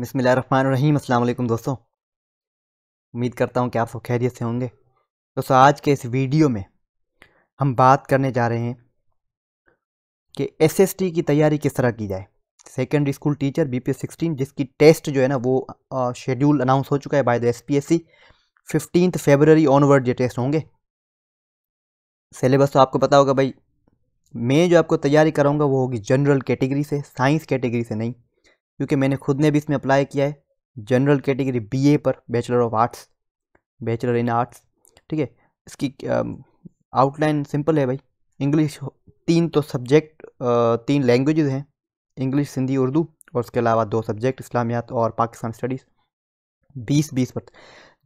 रहीम अलैक्म दोस्तों उम्मीद करता हूँ कि आप सब खैरियत से होंगे दोस्तों आज के इस वीडियो में हम बात करने जा रहे हैं कि एसएसटी की तैयारी किस तरह की जाए secondary school teacher B P जिसकी टेस्ट जो है ना वो शेड्यूल अनाउंस हो चुका है by the S P S C fifteen February onward ये टेस्ट होंगे सिलेबस तो आपको पता होगा भाई मैं जो आपको तैयारी कराऊंगा वो होगी जनरल कैटेगरी से साइंस कैटेगरी से नहीं क्योंकि मैंने खुद ने भी इसमें अप्लाई किया है जनरल कैटेगरी ए पर bachelor of arts bachelor in arts ठीक है इसकी आउटलाइन um, सिंपल है भाई इंग्लिश तीन तो सब्जेक्ट uh, तीन लैंग्वेज़ हैं इंग्लिश सिंधी उर्दू और उसके अलावा दो सब्जेक्ट इस्लामियात और पाकिस्तान स्टडीज़ बीस बीस पर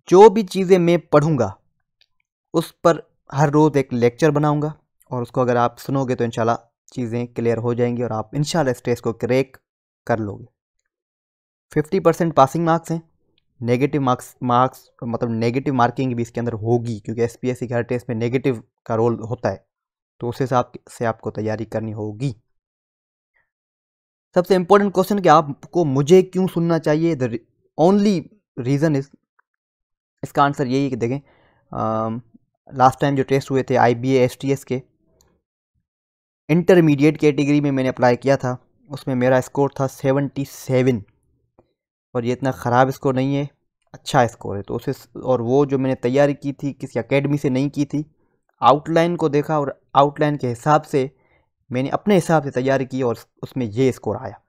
जो भी चीज़ें मैं पढ़ूँगा उस पर हर रोज़ एक लेक्चर बनाऊँगा और उसको अगर आप सुनोगे तो इन चीज़ें क्लियर हो जाएंगी और आप इन स्ट्रेस को क्रेक कर लोगे फिफ्टी परसेंट पासिंग मार्क्स हैं नेगेटिव मार्क्स मार्क्स मतलब नेगेटिव मार्किंग भी इसके अंदर होगी क्योंकि एस पी एस सी के हर टेस्ट में नेगेटिव का रोल होता है तो उस हिसाब से आपको तैयारी करनी होगी सबसे इम्पोर्टेंट क्वेश्चन कि आपको मुझे क्यों सुनना चाहिए द ओनली रीज़न इज इसका आंसर यही है कि देखें लास्ट टाइम जो टेस्ट हुए थे I B S T S के इंटरमीडिएट कैटेगरी में मैंने अप्लाई किया था उसमें मेरा स्कोर था सेवेंटी सेवन और ये इतना ख़राब स्कोर नहीं है अच्छा स्कोर है तो उसे और वो जो मैंने तैयारी की थी किसी अकेडमी से नहीं की थी आउटलाइन को देखा और आउटलाइन के हिसाब से मैंने अपने हिसाब से तैयारी की और उसमें ये स्कोर आया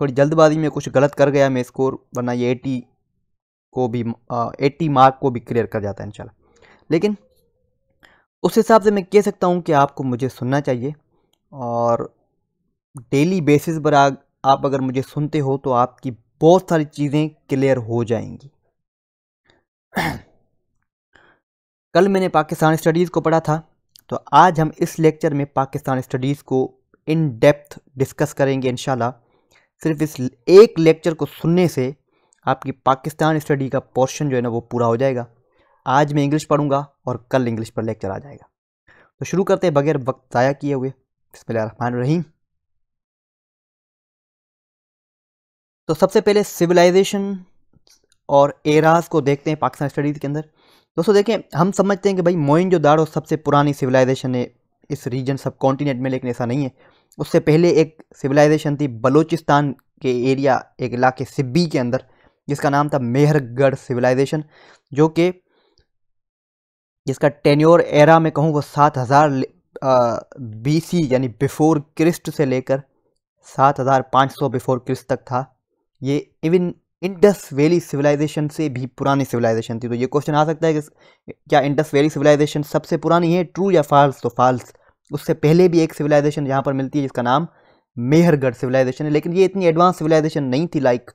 थोड़ी जल्दबाजी में कुछ गलत कर गया मैं स्कोर वरना ये एटी को भी एटी मार्क को भी क्लियर कर जाता है इंशाल्लाह लेकिन उस हिसाब से मैं कह सकता हूँ कि आपको मुझे सुनना चाहिए और डेली बेसिस पर आ, आप अगर मुझे सुनते हो तो आपकी बहुत सारी चीज़ें क्लियर हो जाएंगी कल मैंने पाकिस्तान स्टडीज़ को पढ़ा था तो आज हम इस लेक्चर में पाकिस्तान स्टडीज़ को इन डेप्थ डिस्कस करेंगे इन सिर्फ इस एक लेक्चर को सुनने से आपकी पाकिस्तान स्टडी का पोर्शन जो है ना वो पूरा हो जाएगा आज मैं इंग्लिश पढ़ूंगा और कल इंग्लिश पर लेक्चर आ जाएगा तो शुरू करते हैं बगैर वक्त ज़ाया किए हुए बसमिल रहीम तो सबसे पहले सिविलाइजेशन और एराज को देखते हैं पाकिस्तान स्टडीज़ के अंदर दोस्तों देखें हम समझते हैं कि भाई मोइन जो दाड़ो सबसे पुरानी सिविलाइजेशन है इस रीजन सब कॉन्टीनेंट में लेकिन ऐसा नहीं है उससे पहले एक सिविलाइजेशन थी बलूचिस्तान के एरिया एक इलाके सिब्बी के अंदर जिसका नाम था मेहरगढ़ सिविलाइजेशन जो कि जिसका टेन्योर एरा में कहूँ वो सात हज़ार बी सी यानी बिफोर क्रिस्ट से लेकर सात हज़ार पाँच सौ बिफोर क्रिस्ट तक था ये इवन इंडस वैली सिविलाइजेशन से भी पुरानी सिविलाइजेशन थी तो ये क्वेश्चन आ सकता है कि क्या इंडस वैली सिविलाइजेशन सबसे पुरानी है ट्रू या फाल्स तो फाल्स उससे पहले भी एक सिविलाइजेशन यहाँ पर मिलती है जिसका नाम मेहरगढ़ सिविलाइजेशन है लेकिन ये इतनी एडवांस सिविलाइजेशन नहीं थी लाइक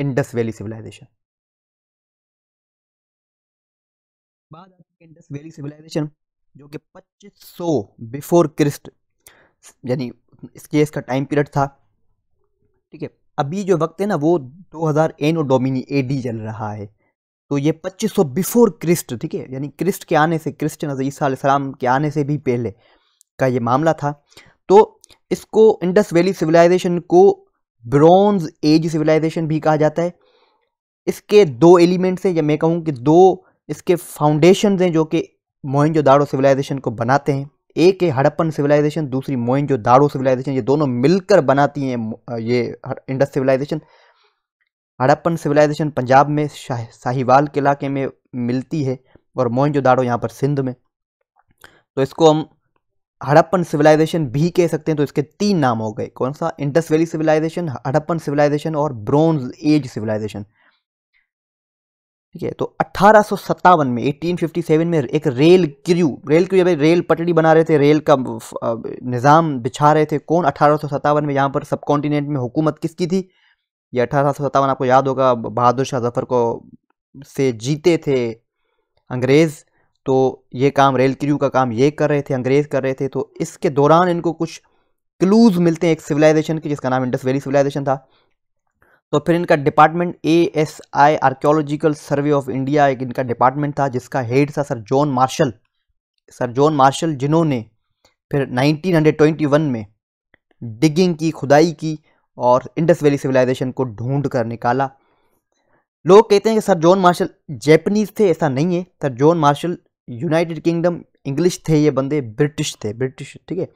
इंडस वैली सिविलाइजेशन बाद आती है इंडस वैली सिविलाइजेशन जो कि 2500 बिफोर क्रिस्ट यानी इसके इसका टाइम पीरियड था ठीक है अभी जो वक्त है ना वो 2000 एन और डोमिनी ए डी चल रहा है तो ये 2500 बिफोर क्रिस्ट ठीक है यानी क्रिस्ट के आने से क्रिस्ट तो सलाम के आने से भी पहले का ये मामला था तो इसको इंडस वैली सिविलाइजेशन को ब्रॉन्ज एज सिविलाइजेशन भी कहा जाता है इसके दो एलिमेंट्स हैं या मैं कहूँ कि दो इसके फाउंडेशन हैं जो कि मोहनजोदाड़ो सिविलाइजेशन को बनाते हैं एक है हड़प्पन सिविलाइजेशन दूसरी मोइन जो दारो सिविलाइजेशन ये दोनों मिलकर बनाती हैं ये Indus civilization Harappan civilization Punjab में शाह, साहिवाल के इलाके में मिलती है और मोइन जो दारो यहाँ पर सिंध में तो इसको हम हड़प्पन सिविलाइजेशन भी कह सकते हैं तो इसके तीन नाम हो गए कौन सा Indus valley civilization Harappan civilization और ब्रोंज एज सिविलाइजेशन ठीक है तो अट्ठारह में 1857 में एक रेल क्रू रेल क्रू भाई रेल पटड़ी बना रहे थे रेल का निज़ाम बिछा रहे थे कौन अठारह में यहाँ पर सब कॉन्टीनेंट में हुकूमत किसकी थी ये अठारह आपको याद होगा बहादुर शाह जफ़र को से जीते थे अंग्रेज़ तो ये काम रेल क्रू का काम ये कर रहे थे अंग्रेज़ कर रहे थे तो इसके दौरान इनको कुछ क्लूज़ मिलते हैं एक सिविलाइजेशन के जिसका नाम इंडस वैली सिविलाइजेशन था तो फिर इनका department A S I archaeological survey of India एक इनका डिपार्टमेंट था जिसका हेड था sir John Marshall sir John Marshall जिन्होंने फिर 1921 में डिगिंग की खुदाई की और इंडस वैली सिविलाइजेशन को ढूंढ कर निकाला लोग कहते हैं कि सर जॉन मार्शल जैपनीज थे ऐसा नहीं है sir John Marshall United Kingdom English थे ये बंदे ब्रिटिश थे ब्रिटिश ठीक है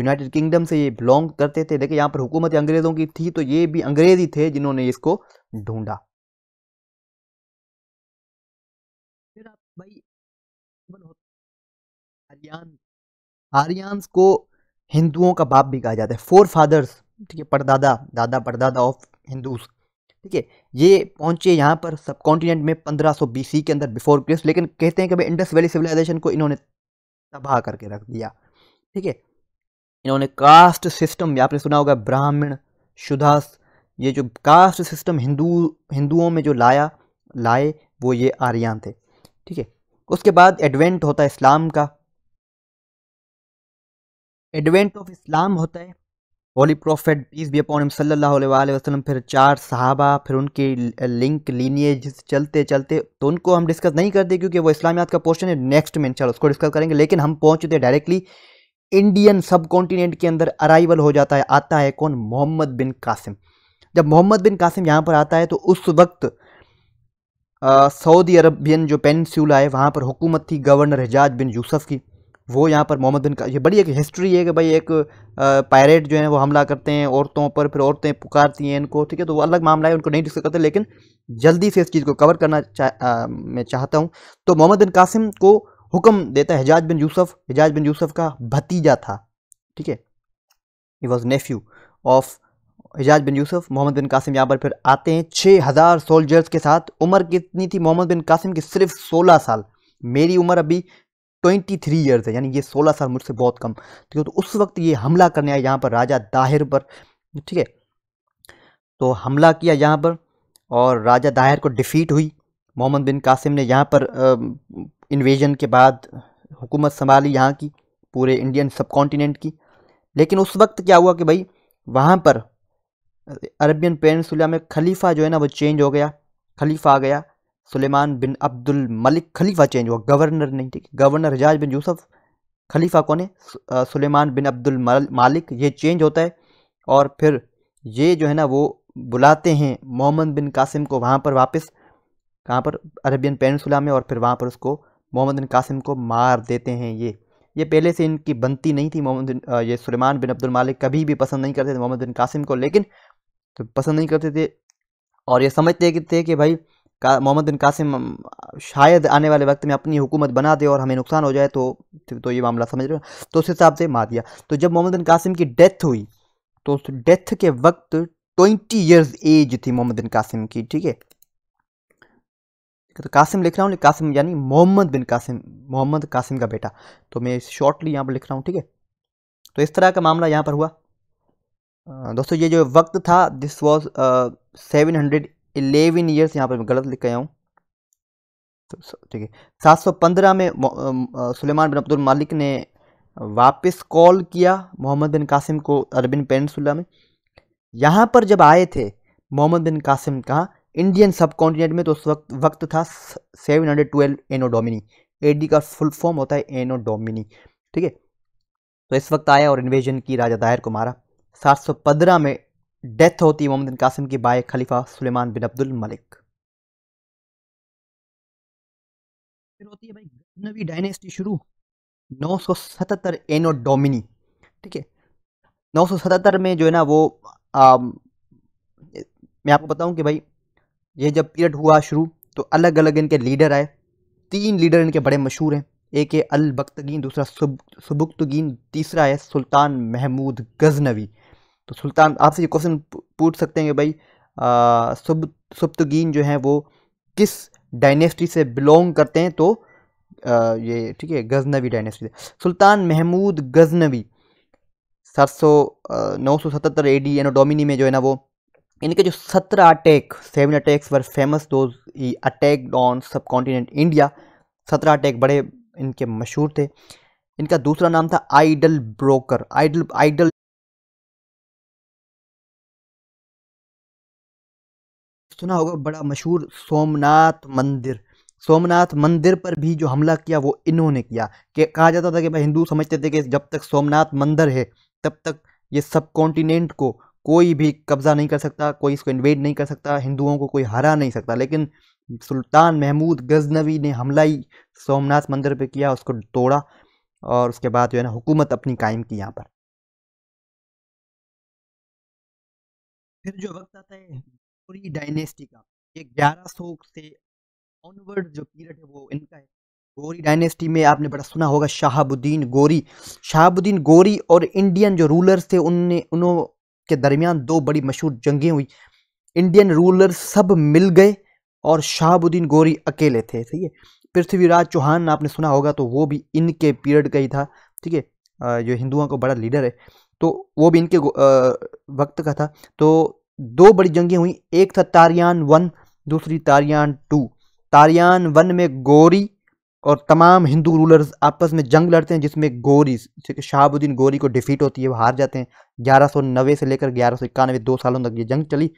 यूनाइटेड किंगडम से ये बिलोंग करते थे देखिए यहाँ पर हुकूमत अंग्रेज़ों की थी तो ये भी अंग्रेज ही थे जिन्होंने इसको ढूंढा फिर आप भाई को हिंदुओं का बाप भी कहा जाता है फोर फादर्स ठीक है परदादा दादा परदादा ऑफ हिंदूज ठीक है ये पहुंचे यहाँ पर सब कॉन्टिनेंट में 1500 बीसी के अंदर बिफोर क्रिस्ट लेकिन कहते हैं कि भाई इंडस वैली सिविलाइजेशन को इन्होंने तबाह करके रख दिया ठीक है इन्होंने कास्ट सिस्टम आपने सुना होगा ब्राह्मण शुदास ये जो कास्ट सिस्टम हिंदू हिंदुओं में जो लाया लाए वो ये आर्यन थे ठीक है उसके बाद एडवेंट होता है इस्लाम का एडवेंट ऑफ इस्लाम होता है holy prophet peace be upon सल्लल्लाहु अलैहि फिर चार साहबा फिर उनकी लिंक लीनिएज चलते चलते तो उनको हम डिस्कस नहीं करते क्योंकि वो इस्लामियात का पोर्शन है नेक्स्ट में चलो उसको डिस्कस करेंगे लेकिन हम पहुँचते डायरेक्टली इंडियन सब कॉन्टिनेंट के अंदर अराइवल हो जाता है आता है कौन मोहम्मद बिन कासिम जब मोहम्मद बिन कासिम यहाँ पर आता है तो उस वक्त सऊदी अरबियन जो पेनसूला है वहाँ पर हुकूमत थी गवर्नर हिजाज बिन यूसफ़ की वो यहाँ पर मोहम्मद बिन का ये बड़ी एक हिस्ट्री है कि भाई एक पायरेट जो है वो हमला करते हैं औरतों पर फिर औरतें पुकारती हैं इनको ठीक है तो वो अलग मामला है उनको नहीं डिस्कस करते लेकिन जल्दी से इस चीज़ को कवर करना चाह मैं चाहता हूँ तो मोहम्मद बिन कासिम को हुक्म देता है हिजाज बिन यूसुफ हिजाज बिन यूसुफ का भतीजा था ठीक है he was nephew of Hajjaj bin Yusuf Muhammad bin Qasim यहाँ पर फिर आते हैं छः हज़ार सोल्जर्स के साथ उम्र कितनी थी मोहम्मद बिन कासिम की सिर्फ सोलह साल मेरी उम्र अभी ट्वेंटी थ्री ईयर्स है यानी ये सोलह साल मुझसे बहुत कम ठीक है तो उस वक्त ये हमला करने आया यहाँ पर राजा दाहिर पर ठीक है तो हमला किया यहाँ पर और राजा दाहिर को डिफीट हुई मोहम्मद बिन कासिम ने यहाँ पर इन्वेजन के बाद हुकूमत संभाली यहाँ की पूरे इंडियन सब कॉन्टीनेंट की लेकिन उस वक्त क्या हुआ कि भाई वहाँ पर अरबियन पेनसुला में खलीफा जो है ना वो चेंज हो गया खलीफा आ गया सुलेमान बिन अब्दुल मलिक खलीफा चेंज हुआ गवर्नर नहीं ठीक गवर्नर हजाज बिन यूसुफ खलीफा कौन है सुलेमान बिन अब्दुल मालिक ये चेंज होता है और फिर ये जो है ना वो बुलाते हैं मोहम्मद बिन कासिम को वहाँ पर वापस कहाँ पर अरबियन पेनसुला में और फिर वहाँ पर उसको मोहम्मद बिन कासिम को मार देते हैं ये ये पहले से इनकी बनती नहीं थी मोहम्मद बिन ये सुलेमान बिन अब्दुल मालिक कभी भी पसंद नहीं करते थे मोहम्मद बिन कासिम को लेकिन तो पसंद नहीं करते थे और ये समझते थे कि भाई मोहम्मद बिन कासिम शायद आने वाले वक्त में अपनी हुकूमत बना दे और हमें नुकसान हो जाए तो तो ये मामला समझ रहे हो तो उस हिसाब से मार दिया तो जब मोहम्मद बिन कासिम की डेथ हुई तो उस डेथ के वक्त ट्वेंटी ईयर्स एज थी मोहम्मद बिन कासिम की ठीक है तो कासिम लिख रहा हूँ कासिम यानी मोहम्मद बिन कासिम मोहम्मद कासिम का बेटा तो मैं शॉर्टली यहाँ पर लिख रहा हूँ ठीक है तो इस तरह का मामला यहाँ पर हुआ दोस्तों ये जो वक्त था this was seven hundred eleven years यहाँ पर मैं गलत लिख गया हूँ तो ठीक है सात सौ पंद्रह में सुलेमान बिन अब्दुल मालिक ने वापस कॉल किया मोहम्मद बिन कासिम को अरबिन पेनसुल्ला में यहाँ पर जब आए थे मोहम्मद बिन कासिम कहाँ इंडियन सब कॉन्टिनेंट में तो उस वक्त वक्त था seven hundred twelve anno domini AD का फुल फॉर्म होता है एनो डोमिनी ठीक है तो इस वक्त आया और इन्वेजन की राजा दायर को मारा 715 में डेथ होती है मोहम्मद कासिम की बाय खलीफा सुलेमान बिन अब्दुल मलिक फिर होती है भाई गजनवी डायनेस्टी शुरू 977 एनो डोमिनी ठीक है 977 में जो है ना वो आ, मैं आपको बताऊं कि भाई ये जब पीरियड हुआ शुरू तो अलग अलग इनके लीडर आए तीन लीडर इनके बड़े मशहूर हैं एक है अल बख्तगीन दूसरा सुब सुबुक्तगीन तीसरा है सुल्तान महमूद गजनवी तो सुल्तान आपसे ये क्वेश्चन पूछ सकते हैं कि भाई सुब सुबतगीन जो हैं वो किस डायनेस्टी से बिलोंग करते हैं तो आ, ये ठीक है गजनवी डायनेस्टी से सुल्तान महमूद गजनवी सात सौ नौ सौ सतहत्तर ए डी एनोडोमिनी में जो है ना वो इनके जो सत्रह attack seven attacks were famous those he attack on subcontinent India सत्रह अटैक बड़े इनके मशहूर थे इनका दूसरा नाम था आइडल ब्रोकर आइडल आइडल सुना होगा बड़ा मशहूर सोमनाथ मंदिर सोमनाथ मंदिर पर भी जो हमला किया वो इन्होंने किया कि कहा जाता था कि भाई हिंदू समझते थे कि जब तक सोमनाथ मंदिर है तब तक ये सब कॉन्टिनेंट को कोई भी कब्ज़ा नहीं कर सकता कोई इसको इन्वेड नहीं कर सकता हिंदुओं को कोई हरा नहीं सकता लेकिन सुल्तान महमूद गजनवी ने हमला ही सोमनाथ मंदिर पे किया उसको तोड़ा और उसके बाद जो है ना हुकूमत अपनी कायम की यहाँ पर फिर जो वक्त आता है पूरी डायनेस्टी का ये सौ से ऑनवर्ड जो पीरियड है वो इनका है गोरी डायनेस्टी में आपने बड़ा सुना होगा शहाबुद्दीन गोरी शहाबुद्दीन गोरी और इंडियन जो रूलर्स थे उनने उन्हों के दरमियान दो बड़ी मशहूर जंगें हुई इंडियन रूलर सब मिल गए और शाहबुद्दीन गोरी अकेले थे सही है पृथ्वीराज चौहान आपने सुना होगा तो वो भी इनके पीरियड का ही था ठीक है जो हिंदुओं का बड़ा लीडर है तो वो भी इनके वक्त का था तो दो बड़ी जंगें हुई एक था तारियान वन दूसरी तारियान टू तारियान वन में गोरी और तमाम हिंदू रूलर्स आपस में जंग लड़ते हैं जिसमें गौरी शहाबुद्दीन गोरी को डिफीट होती है वो हार जाते हैं ग्यारह सौ नबे से लेकर ग्यारह सौ इक्यानवे दो सालों तक ये जंग चली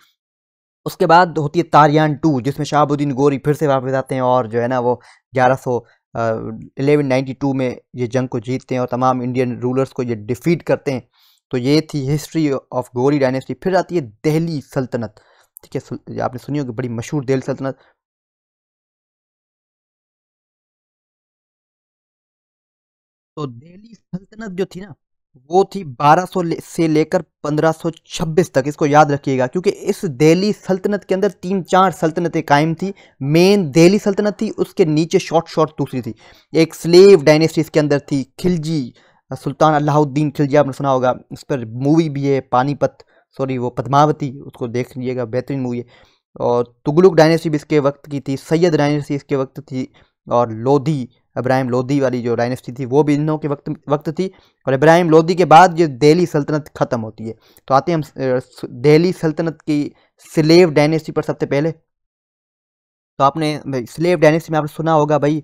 उसके बाद होती है तारियान टू जिसमें शहाबुद्दीन गोरी फिर से वापस आते हैं और जो है ना वो ग्यारह सौ एलेवन नाइन्टी टू में ये जंग को जीतते हैं और तमाम इंडियन रूलर्स को ये डिफीट करते हैं तो ये थी हिस्ट्री ऑफ गोरी डायनेस्टी फिर आती है दहली सल्तनत ठीक है आपने सुनी होगी बड़ी मशहूर दहली सल्तनत तो दिल्ली सल्तनत जो थी ना वो थी 1200 से लेकर 1526 तक इसको याद रखिएगा क्योंकि इस दिल्ली सल्तनत के अंदर तीन चार सल्तनतें कायम थी मेन दिल्ली सल्तनत थी उसके नीचे शॉर्ट शॉर्ट दूसरी थी एक स्लेव डायनेस्टी इसके अंदर थी खिलजी सुल्तान अलाउद्दीन खिलजी आपने सुना होगा इस पर मूवी भी है पानीपत सॉरी वो पद्मावती उसको देख लीजिएगा बेहतरीन मूवी है और तुगलुक डायनेस्टी भी इसके वक्त की थी सैयद डायनेस्टी इसके वक्त थी और लोधी इब्राहिम लोधी वाली जो डायनेस्टी थी वो भी इन्हों के वक्त वक्त थी और इब्राहिम लोधी के बाद ये दिल्ली सल्तनत ख़त्म होती है तो आते हैं हम दिल्ली सल्तनत की स्लेव डायनेस्टी पर सबसे पहले तो आपने स्लेव डायनेस्टी में आपने सुना होगा भाई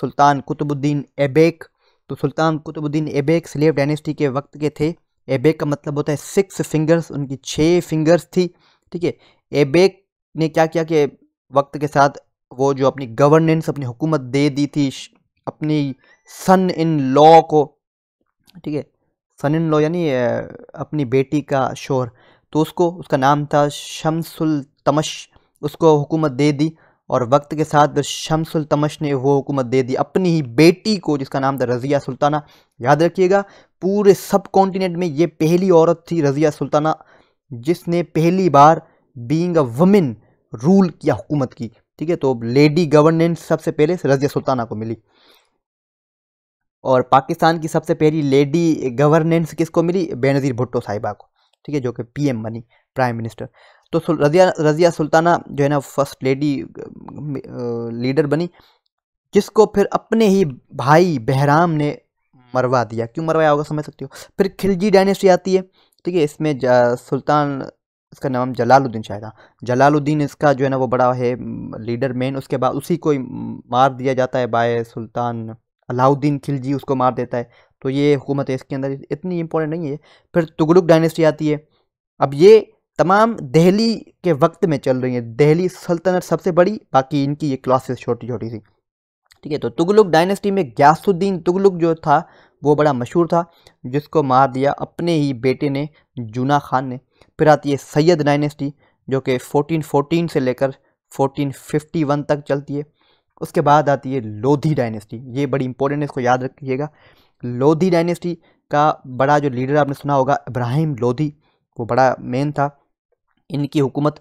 सुल्तान कुतुबुद्दीन एबेक तो सुल्तान कुतुबुद्दीन एबेक स्लेव डायनेस्टी के वक्त के थे एबेक का मतलब होता है सिक्स फिंगर्स उनकी छः फिंगर्स थी ठीक है एबेक ने क्या किया कि वक्त के साथ वो जो अपनी गवर्नेंस अपनी हुकूमत दे दी थी अपनी सन इन लॉ को ठीक है सन इन लॉ यानी अपनी बेटी का शोर तो उसको उसका नाम था शमसुल तमश उसको हुकूमत दे दी और वक्त के साथ शमसुल तमश ने वो हुकूमत दे दी अपनी ही बेटी को जिसका नाम था रज़िया सुल्ताना याद रखिएगा पूरे सब कॉन्टीनेंट में ये पहली औरत थी रज़िया सुल्ताना जिसने पहली बार बींग अ वमेन रूल किया हुकूमत की ठीक है तो लेडी गवर्नेंस सबसे पहले रजिया सुल्ताना को मिली और पाकिस्तान की सबसे पहली लेडी गवर्नेंस किसको मिली बेनज़ीर भुट्टो साहिबा को ठीक है जो कि पीएम बनी प्राइम मिनिस्टर तो रजिया रजिया सुल्ताना जो है ना फर्स्ट लेडी लीडर बनी जिसको फिर अपने ही भाई बहराम ने मरवा दिया क्यों मरवाया होगा समझ सकते हो फिर खिलजी डायनेस्टी आती है ठीक है इसमें सुल्तान इसका नाम जलालुद्दीन शाह था जलालुद्दीन इसका जो है ना वो बड़ा है लीडर मेन उसके बाद उसी को मार दिया जाता है बाय सुल्तान अलाउद्दीन खिलजी उसको मार देता है तो ये हुकूमत है इसके अंदर इतनी इंपॉर्टेंट नहीं है फिर तुगलुक डायनेस्टी आती है अब ये तमाम दहली के वक्त में चल रही है दहली सल्तनत सबसे बड़ी बाकी इनकी ये क्लासेस छोटी छोटी सी ठीक है तो तुगलुक डायनेस्टी में ग्यासुद्दीन तुगलुक जो था वो बड़ा मशहूर था जिसको मार दिया अपने ही बेटे ने जूना खान ने फिर आती है सैयद डायनेस्टी जो कि 1414 से लेकर 1451 तक चलती है उसके बाद आती है लोधी डायनेस्टी ये बड़ी इंपॉर्टेंट है इसको याद रखिएगा लोधी डायनेस्टी का बड़ा जो लीडर आपने सुना होगा इब्राहिम लोधी वो बड़ा मेन था इनकी हुकूमत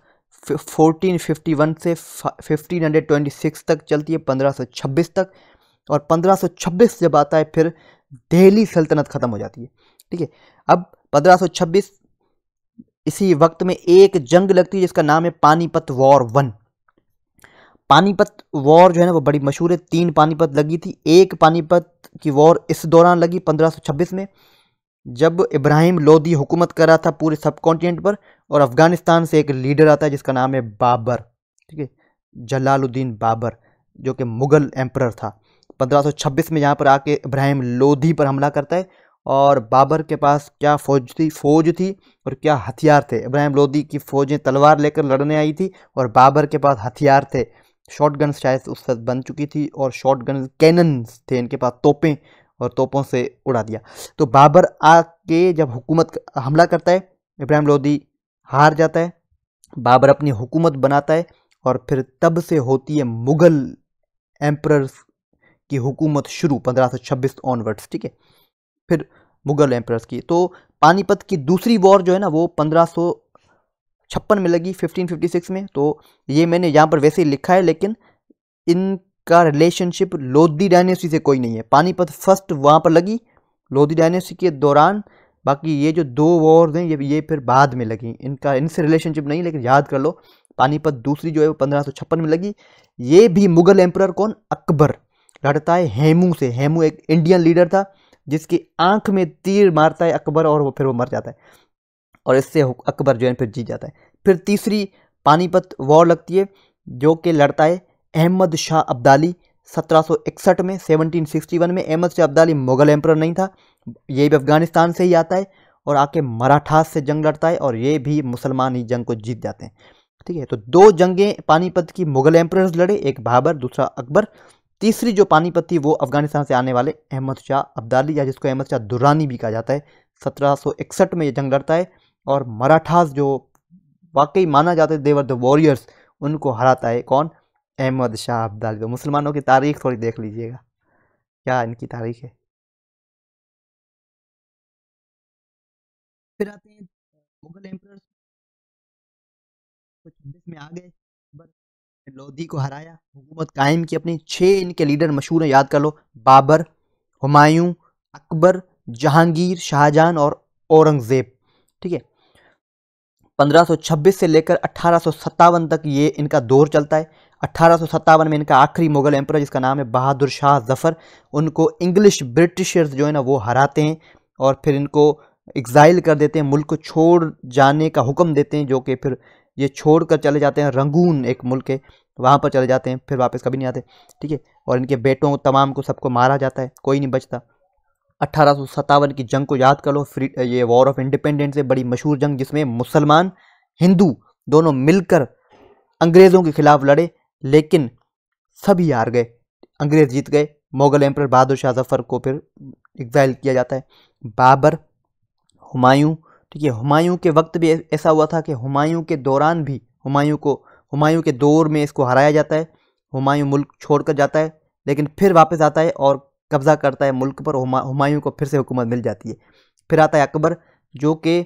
1451 से 1526 तक चलती है 1526 तक और 1526 जब आता है फिर दिल्ली सल्तनत ख़त्म हो जाती है ठीक है अब 1526 इसी वक्त में एक जंग लगती है जिसका नाम है Panipat war one Panipat war जो है ना वो बड़ी मशहूर है तीन पानीपत लगी थी एक पानीपत की वॉर इस दौरान लगी 1526 में जब इब्राहिम लोदी हुकूमत कर रहा था पूरे सब कॉन्टिनेंट पर और अफ़गानिस्तान से एक लीडर आता है जिसका नाम है बाबर ठीक है जलालुद्दीन बाबर जो कि मुग़ल एम्पर था 1526 में यहाँ पर आके इब्राहिम लोधी पर हमला करता है और बाबर के पास क्या फौज थी फौज थी और क्या हथियार थे इब्राहिम लोदी की फ़ौजें तलवार लेकर लड़ने आई थी और बाबर के पास हथियार थे शॉर्ट गन शायद उस वक्त बन चुकी थी और शॉर्ट गन कैनन थे इनके पास तोपें और तोपों से उड़ा दिया तो बाबर आके जब हुकूमत हमला करता है इब्राहिम लोदी हार जाता है बाबर अपनी हुकूमत बनाता है और फिर तब से होती है मुग़ल एम्प्रर्स की हुकूमत शुरू 1526 ऑनवर्ड्स ठीक है फिर मुगल एम्प्रस की तो पानीपत की दूसरी वॉर जो है ना वो पंद्रह छप्पन में लगी 1556 में तो ये मैंने यहाँ पर वैसे ही लिखा है लेकिन इनका रिलेशनशिप लोधी डायनेस्टी से कोई नहीं है पानीपत फर्स्ट वहाँ पर लगी लोधी डायनेस्टी के दौरान बाकी ये जो दो वॉर्स हैं ये ये फिर बाद में लगी इनका इनसे रिलेशनशिप नहीं लेकिन याद कर लो पानीपत दूसरी जो है वो पंद्रह में लगी ये भी मुगल एम्प्रर कौन अकबर लड़ता है हेमू से हेमू एक इंडियन लीडर था जिसकी आंख में तीर मारता है अकबर और वो फिर वो मर जाता है और इससे अकबर जो है फिर जीत जाता है फिर तीसरी पानीपत वॉर लगती है जो कि लड़ता है अहमद शाह अब्दाली 1761 में 1761 में अहमद शाह अब्दाली मुगल एम्पर नहीं था ये भी अफ़गानिस्तान से ही आता है और आके मराठास से जंग लड़ता है और ये भी मुसलमान ही जंग को जीत जाते हैं ठीक है तो दो जंगें पानीपत की मुगल एम्पर लड़े एक बाबर दूसरा अकबर तीसरी जो पानीपत थी वो अफगानिस्तान से आने वाले अहमद शाह अब्दाली या जिसको अहमद शाह दुरानी भी कहा जाता है 1761 में ये जंग लड़ता है और मराठास जो वाकई माना जाता है देवर द वॉरियर्स उनको हराता है कौन अहमद शाह अब्दाली तो मुसलमानों की तारीख थोड़ी देख लीजिएगा क्या इनकी तारीख है फिर आते हैं मुगल एम्पर में आ गए लोधी को हराया हुकूमत कायम की अपनी छः इनके लीडर मशहूर हैं याद कर लो बाबर हुमायूं अकबर जहांगीर शाहजहां और औरंगज़ेब ठीक है 1526 से लेकर अट्ठारह तक ये इनका दौर चलता है अट्ठारह में इनका आखिरी मुगल एम्पर जिसका नाम है बहादुर शाह जफ़र उनको इंग्लिश ब्रिटिशर्स जो है ना वो हराते हैं और फिर इनको एग्ज़ाइल कर देते हैं मुल्क छोड़ जाने का हुक्म देते हैं जो कि फिर ये छोड़ कर चले जाते हैं रंगून एक मुल्क है वहाँ पर चले जाते हैं फिर वापस कभी नहीं आते ठीक है और इनके बेटों तमाम को सबको मारा जाता है कोई नहीं बचता अट्ठारह की जंग को याद कर लो फ्री ये वॉर ऑफ इंडिपेंडेंस है बड़ी मशहूर जंग जिसमें मुसलमान हिंदू दोनों मिलकर अंग्रेज़ों के ख़िलाफ़ लड़े लेकिन सभी हार गए अंग्रेज़ जीत गए मुग़ल एम्पर बहादुर शाह जफ़र को फिर एग्ज़ाइल किया जाता है बाबर हुमायूं ठीक तो है हुमायूं के वक्त भी ऐसा हुआ था कि हुमायूं के दौरान भी हुमायूं को हुमायूं के दौर में इसको हराया जाता है हुमायूं मुल्क छोड़ कर जाता है लेकिन फिर वापस आता है और कब्ज़ा करता है मुल्क पर हुमायूं को फिर से हुकूमत मिल जाती है फिर आता है अकबर जो कि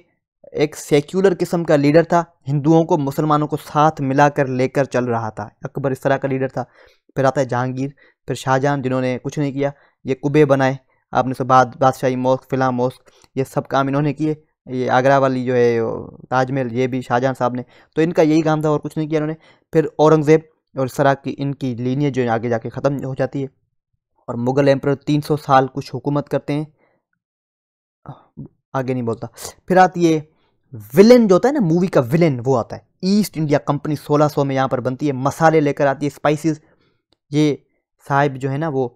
एक सेक्युलर किस्म का लीडर था हिंदुओं को मुसलमानों को साथ मिलाकर लेकर चल रहा था अकबर इस तरह का लीडर था फिर आता है जहांगीर फिर शाहजहां जिन्होंने कुछ नहीं किया ये कुबे बनाए आपने सो बाद बादशाही मोस्क फिला मोस्क ये सब काम इन्होंने किए ये आगरा वाली जो है ताजमहल ये भी शाहजहाँ साहब ने तो इनका यही काम था और कुछ नहीं किया उन्होंने फिर औरंगज़ेब और इस की इनकी लीनियत जो आगे जाके ख़त्म हो जाती है और मुग़ल एम्पर 300 साल कुछ हुकूमत करते हैं आगे नहीं बोलता फिर आती है विलेन जो होता है ना मूवी का विलेन वो आता है ईस्ट इंडिया कंपनी 1600 में यहाँ पर बनती है मसाले लेकर आती है स्पाइसेस ये साहिब जो है ना वो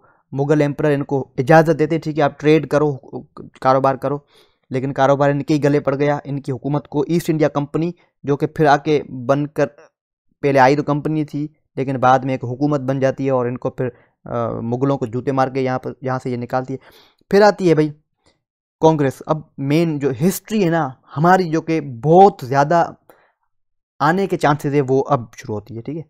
मुग़ल एम्पर इनको इजाज़त देते हैं ठीक है आप ट्रेड करो कारोबार करो लेकिन कारोबार इनके ही गले पड़ गया इनकी हुकूमत को ईस्ट इंडिया कंपनी जो कि फिर आके बनकर पहले आई तो कंपनी थी लेकिन बाद में एक हुकूमत बन जाती है और इनको फिर मुग़लों को जूते मार के यहाँ पर यहाँ से ये यह निकालती है फिर आती है भाई कांग्रेस अब मेन जो हिस्ट्री है ना हमारी जो कि बहुत ज़्यादा आने के चांसेस है वो अब शुरू होती है ठीक है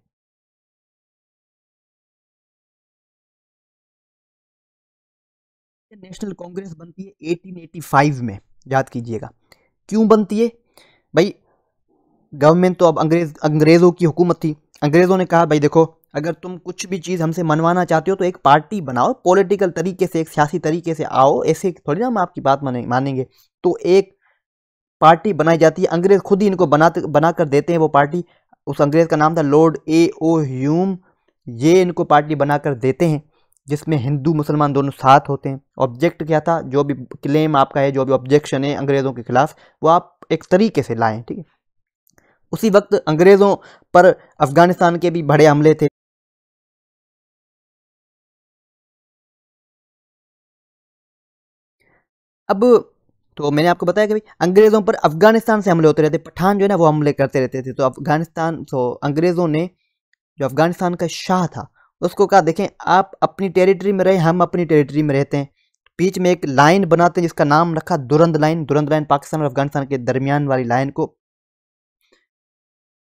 नेशनल कांग्रेस बनती है 1885 में याद कीजिएगा क्यों बनती है भाई गवर्नमेंट तो अब अंग्रेज अंग्रेज़ों की हुकूमत थी अंग्रेज़ों ने कहा भाई देखो अगर तुम कुछ भी चीज़ हमसे मनवाना चाहते हो तो एक पार्टी बनाओ पॉलिटिकल तरीके से एक सियासी तरीके से आओ ऐसे थोड़ी ना हम आपकी बात माने मानेंगे तो एक पार्टी बनाई जाती है अंग्रेज़ खुद ही इनको बना बना कर देते हैं वो पार्टी उस अंग्रेज़ का नाम था लॉर्ड ए ओ ह्यूम ये इनको पार्टी बना कर देते हैं जिसमें हिंदू मुसलमान दोनों साथ होते हैं ऑब्जेक्ट क्या था जो भी क्लेम आपका है जो भी ऑब्जेक्शन है अंग्रेज़ों के खिलाफ वो आप एक तरीके से लाएँ ठीक है उसी वक्त अंग्रेज़ों पर अफ़गानिस्तान के भी बड़े हमले थे अब तो मैंने आपको बताया कि भाई अंग्रेज़ों पर अफ़गानिस्तान से हमले होते रहते पठान जो है ना वो हमले करते रहते थे तो अफ़गानिस्तान तो अंग्रेज़ों ने जो अफ़गानिस्तान का शाह था उसको कहा देखें आप अपनी टेरिटरी में रहे हम अपनी टेरिटरी में रहते हैं बीच में एक लाइन बनाते हैं जिसका नाम रखा Durand line Durand line Pakistan और अफगानिस्तान के दरमियान वाली लाइन को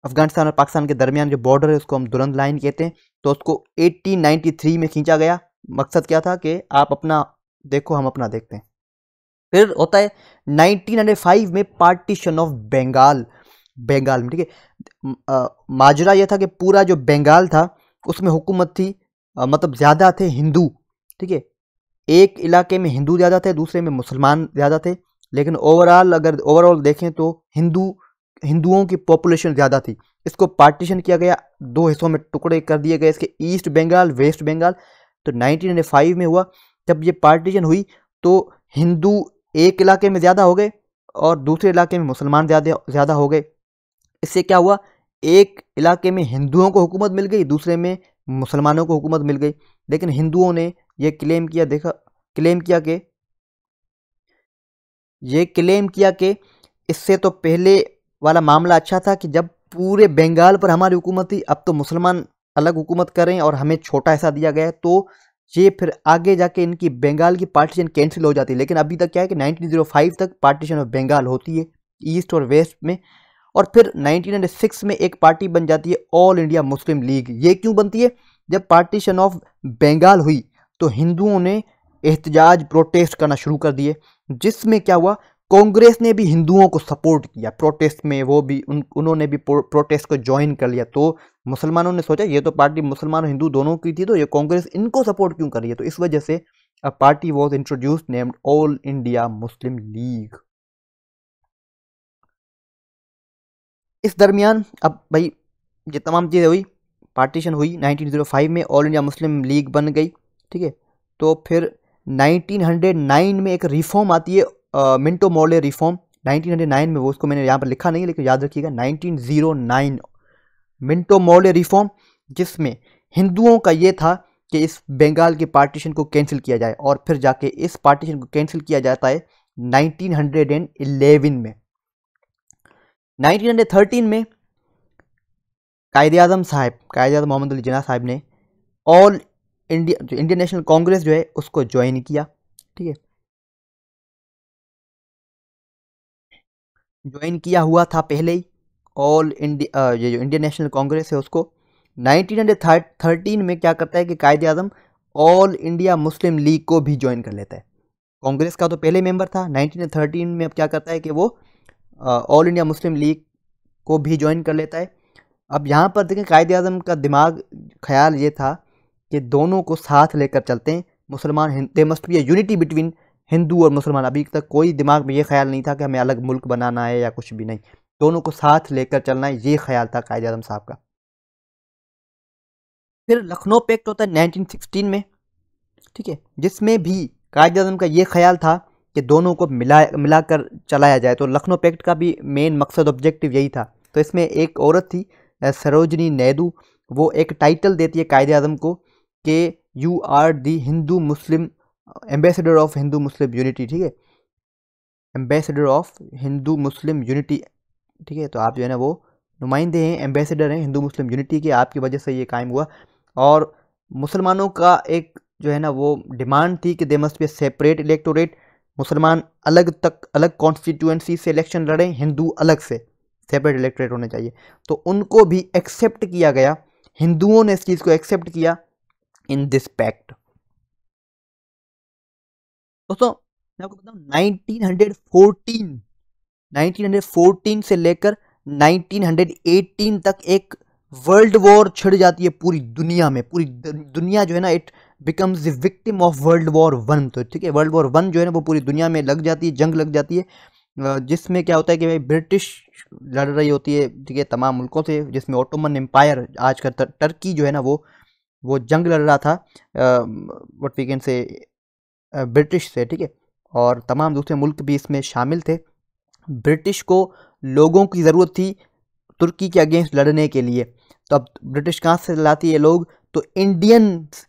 अफगानिस्तान और पाकिस्तान के दरमियान जो बॉर्डर है उसको हम दुरंद लाइन कहते हैं तो उसको 1893 में खींचा गया मकसद क्या था कि आप अपना देखो हम अपना देखते हैं फिर होता है फाइव में पार्टीशन ऑफ बंगाल बंगाल में ठीक है माजरा यह था कि पूरा जो बंगाल था उसमें हुकूमत थी मतलब ज़्यादा थे हिंदू ठीक है एक इलाके में हिंदू ज़्यादा थे दूसरे में मुसलमान ज़्यादा थे लेकिन ओवरऑल अगर ओवरऑल देखें तो हिंदू हिंदुओं की पॉपुलेशन ज़्यादा थी इसको पार्टीशन किया गया दो हिस्सों में टुकड़े कर दिए गए इसके ईस्ट बंगाल वेस्ट बंगाल तो 1905 में हुआ जब ये पार्टीशन हुई तो हिंदू एक इलाके में ज़्यादा हो गए और दूसरे इलाके में मुसलमान ज़्यादा ज़्यादा हो गए इससे क्या हुआ एक इलाके में हिंदुओं को हुकूमत मिल गई दूसरे में मुसलमानों को हुकूमत मिल गई लेकिन हिंदुओं ने यह क्लेम किया देखा क्लेम किया कि ये क्लेम किया कि इससे तो पहले वाला मामला अच्छा था कि जब पूरे बंगाल पर हमारी हुकूमत थी अब तो मुसलमान अलग हुकूमत कर रहे हैं और हमें छोटा हिस्सा दिया गया है तो ये फिर आगे जाके इनकी बंगाल की पार्टीशन कैंसिल हो जाती है लेकिन अभी तक क्या है कि 1905 तक पार्टीशन ऑफ बंगाल होती है ईस्ट और वेस्ट में और फिर 1996 में एक पार्टी बन जाती है ऑल इंडिया मुस्लिम लीग ये क्यों बनती है जब पार्टीशन ऑफ बंगाल हुई तो हिंदुओं ने एहतजाज प्रोटेस्ट करना शुरू कर दिए जिसमें क्या हुआ कांग्रेस ने भी हिंदुओं को सपोर्ट किया प्रोटेस्ट में वो भी उन उन्होंने भी प्रोटेस्ट को ज्वाइन कर लिया तो मुसलमानों ने सोचा ये तो पार्टी मुसलमान और हिंदू दोनों की थी तो ये कांग्रेस इनको सपोर्ट क्यों कर रही है तो इस वजह से a party was introduce named All India Muslim League इस दरमियान अब भाई ये तमाम चीज़ें हुई पार्टीशन हुई 1905 में ऑल इंडिया मुस्लिम लीग बन गई ठीक है तो फिर 1909 में एक रिफॉर्म आती है मिंटो मॉर्ले रिफॉर्म 1909 में वो उसको मैंने यहाँ पर लिखा नहीं है लेकिन याद रखिएगा 1909 मिंटो मॉर्ले रिफॉर्म जिसमें हिंदुओं का ये था कि इस बंगाल के पार्टीशन को कैंसिल किया जाए और फिर जाके इस पार्टीशन को कैंसिल किया जाता है 1911 में 1913 में कायद आजम साहब कायद आजम मोहम्मद अली जना साहब ने ऑल इंडिया जो इंडियन नेशनल कांग्रेस जो है उसको ज्वाइन किया ठीक है ज्वाइन किया हुआ था पहले ही ऑल इंडिया ये जो इंडियन नेशनल कांग्रेस है उसको 1913 में क्या करता है कि Quaid Azam All India Muslim League को भी ज्वाइन कर लेता है कांग्रेस का तो पहले मेंबर था 1913 में अब क्या करता है कि वो ऑल इंडिया मुस्लिम लीग को भी ज्वाइन कर लेता है अब यहाँ पर देखें कायद अजम का दिमाग ख्याल ये था कि दोनों को साथ लेकर चलते हैं मुसलमान they must be a unity between Hindu और मुसलमान अभी तक कोई दिमाग में ये ख्याल नहीं था कि हमें अलग मुल्क बनाना है या कुछ भी नहीं दोनों को साथ लेकर चलना है ये ख्याल था कायद अजम साहब का फिर लखनऊ पैक्ट तो होता है नाइनटीन में ठीक है जिसमें भी कायद अजम का ये ख्याल था कि दोनों को मिला मिलाकर चलाया जाए तो लखनऊ पैक्ट का भी मेन मकसद ऑब्जेक्टिव यही था तो इसमें एक औरत थी सरोजनी नायडू वो एक टाइटल देती है कायद अजम को कि you are the Hindu Muslim ambassador of Hindu Muslim unity ठीक है ambassador of Hindu Muslim unity ठीक है तो आप जो है ना वो नुमाइंदे हैं एम्बेसडर हैं हिंदू मुस्लिम यूनिटी के आपकी वजह से ये कायम हुआ और मुसलमानों का एक जो है ना वो डिमांड थी कि they must be separate electorate मुसलमान अलग तक अलग कॉन्स्टिट्यूंसी से इलेक्शन लड़ें हिंदू अलग से सेपरेट इलेक्ट्रेट होने चाहिए तो उनको भी एक्सेप्ट किया गया हिंदुओं ने इस चीज़ को एक्सेप्ट किया इन दिस पैक्ट दोस्तों मैं आपको बताऊँ 1914 1914 से लेकर 1918 तक एक वर्ल्ड वॉर छिड़ जाती है पूरी दुनिया में पूरी दुनिया जो है ना it becomes the victim of world war one तो ठीक है वर्ल्ड वॉर वन जो है ना वो पूरी दुनिया में लग जाती है जंग लग जाती है जिसमें क्या होता है कि भाई ब्रिटिश लड़ रही होती है ठीक है तमाम मुल्कों से जिसमें ओटोमन एम्पायर आज कल टर्की जो है ना वो वो जंग लड़ रहा था what we can say British से ठीक है और तमाम दूसरे मुल्क भी इसमें शामिल थे ब्रिटिश को लोगों की ज़रूरत थी तुर्की के अगेंस्ट लड़ने के लिए तो अब ब्रिटिश कहाँ से लाती है लोग तो इंडियन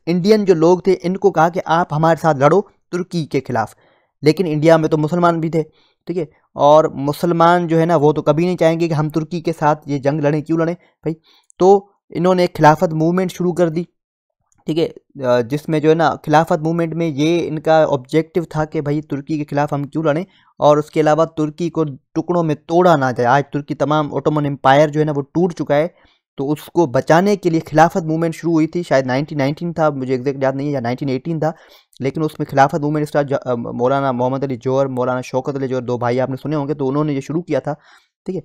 इंडियन जो लोग थे इनको कहा कि आप हमारे साथ लड़ो तुर्की के ख़िलाफ़ लेकिन इंडिया में तो मुसलमान भी थे ठीक है और मुसलमान जो है ना वो तो कभी नहीं चाहेंगे कि हम तुर्की के साथ ये जंग लड़ें क्यों लड़ें भाई तो इन्होंने खिलाफत मूवमेंट शुरू कर दी ठीक है जिसमें जो है ना खिलाफत मूवमेंट में ये इनका ऑब्जेक्टिव था कि भाई तुर्की के ख़िलाफ़ हम क्यों लड़ें और उसके अलावा तुर्की को टुकड़ों में तोड़ा ना जाए आज तुर्की तमाम ओटोमन एम्पायर जो है ना वो टूट चुका है तो उसको बचाने के लिए खिलाफत मूवमेंट शुरू हुई थी शायद 1919 था मुझे एग्जैक्ट याद नहीं है या 1918 था लेकिन उसमें खिलाफत मूवमेंट स्टार मौलाना मोहम्मद अली जोहर मौलाना शौकत अली जोहर दो भाई आपने सुने होंगे तो उन्होंने ये शुरू किया था ठीक है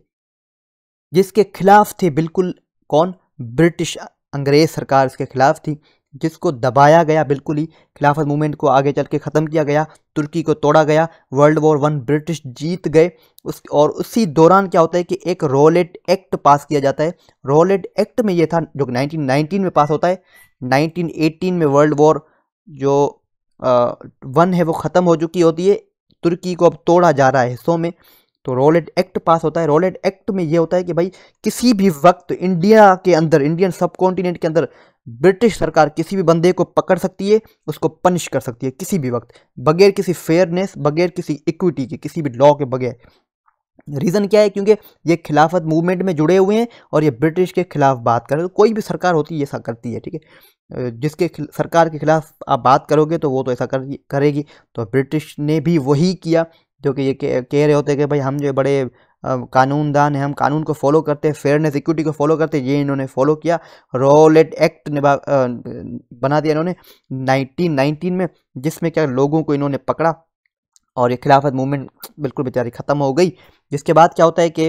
जिसके खिलाफ थे बिल्कुल कौन ब्रिटिश अंग्रेज़ सरकार इसके खिलाफ थी जिसको दबाया गया बिल्कुल ही खिलाफत मूवमेंट को आगे चल के ख़त्म किया गया तुर्की को तोड़ा गया वर्ल्ड वॉर वन ब्रिटिश जीत गए उस और उसी दौरान क्या होता है कि एक रोलेट एक्ट पास किया जाता है रोलेट एक्ट में ये था जो 1919 में पास होता है 1918 में वर्ल्ड वॉर जो आ, वन है वो ख़त्म हो चुकी होती है तुर्की को अब तोड़ा जा रहा है हिस्सों में तो रोलेट एक्ट पास होता है रोलेट एक्ट में ये होता है कि भाई किसी भी वक्त इंडिया के अंदर इंडियन सब के अंदर ब्रिटिश सरकार किसी भी बंदे को पकड़ सकती है उसको पनिश कर सकती है किसी भी वक्त बगैर किसी फेयरनेस बगैर किसी इक्विटी के किसी भी लॉ के बगैर रीज़न क्या है क्योंकि ये खिलाफत मूवमेंट में जुड़े हुए हैं और ये ब्रिटिश के खिलाफ बात कर रहे कोई भी सरकार होती है ऐसा करती है ठीक है जिसके सरकार के खिलाफ आप बात करोगे तो वो तो ऐसा कर करेगी तो ब्रिटिश ने भी वही किया जो कि ये कह रहे होते कि भाई हम जो बड़े कानून दान है हम कानून को फॉलो करते हैं फेयरनेस इक्विटी को फॉलो करते हैं ये इन्होंने फॉलो किया रोलेट एक्ट ने बना दिया इन्होंने 1919 में जिसमें क्या लोगों को इन्होंने पकड़ा और ये खिलाफत मूवमेंट बिल्कुल बेचारी ख़त्म हो गई जिसके बाद क्या होता है कि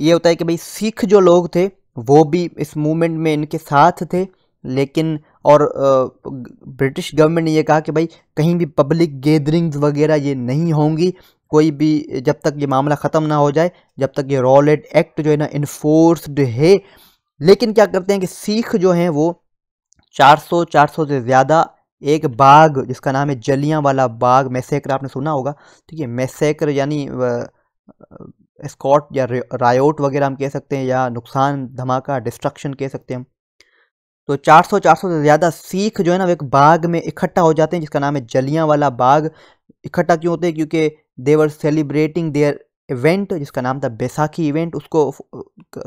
ये होता है कि भाई सिख जो लोग थे वो भी इस मूवमेंट में इनके साथ थे लेकिन और ब्रिटिश गवर्नमेंट ने यह कहा कि भाई कहीं भी पब्लिक गैदरिंग्स वगैरह ये नहीं होंगी कोई भी जब तक ये मामला ख़त्म ना हो जाए जब तक ये रॉलेट एक्ट जो है ना इन्फोर्सड है लेकिन क्या करते हैं कि सिख जो हैं वो 400 400 से ज़्यादा एक बाग जिसका नाम है जलियाँ वाला बाग मैसेकर आपने सुना होगा ठीक है मैसेकर यानी स्कॉट या रायोट वगैरह हम कह सकते हैं या नुकसान धमाका डिस्ट्रक्शन कह सकते हैं तो 400 400 से ज़्यादा सिख जो है ना वो एक बाग में इकट्ठा हो जाते हैं जिसका नाम है जलियाँ वाला बाग इकट्ठा क्यों होते हैं क्योंकि देवर सेलिब्रेटिंग देयर इवेंट जिसका नाम था बैसाखी इवेंट उसको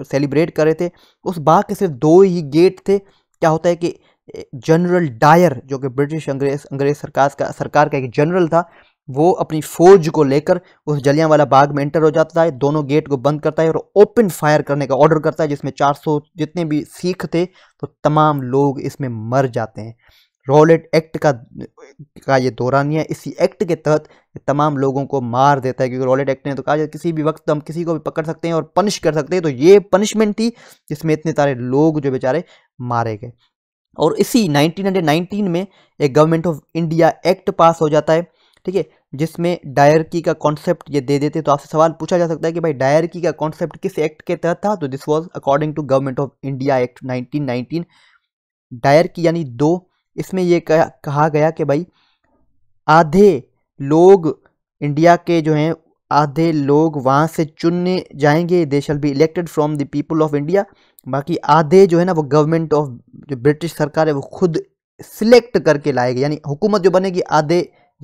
सेलिब्रेट कर रहे थे उस बाग के सिर्फ दो ही गेट थे क्या होता है कि जनरल डायर जो कि ब्रिटिश अंग्रेज अंग्रेज सरकार का सरकार का एक जनरल था वो अपनी फौज को लेकर उस जलियाँ वाला बाग में एंटर हो जाता है दोनों गेट को बंद करता है और ओपन फायर करने का ऑर्डर करता है जिसमें 400 जितने भी सिख थे तो तमाम लोग इसमें मर जाते हैं रॉलेट एक्ट का का ये दौरानिया इसी एक्ट के तहत तमाम लोगों को मार देता है क्योंकि रॉलेट एक्ट ने तो कहा किसी भी वक्त हम किसी को भी पकड़ सकते हैं और पनिश कर सकते हैं तो ये पनिशमेंट थी जिसमें इतने सारे लोग जो बेचारे मारे गए और इसी 1919 में एक government of India act pass हो जाता है ठीक है जिसमें डायरकी का कॉन्सेप्ट ये दे देते तो आपसे सवाल पूछा जा सकता है कि भाई डायरकी का कॉन्सेप्ट किस एक्ट के तहत था तो this was according to government of India act 1919 dyarchy यानी दो इसमें ये कहा गया कि भाई आधे लोग इंडिया के जो हैं आधे लोग वहाँ से चुनने जाएंगे they shall be elected from the people of India बाकी आधे जो है ना वो गवर्नमेंट ऑफ जो ब्रिटिश सरकार है वो खुद सिलेक्ट करके लाएगी यानी हुकूमत जो बनेगी आधे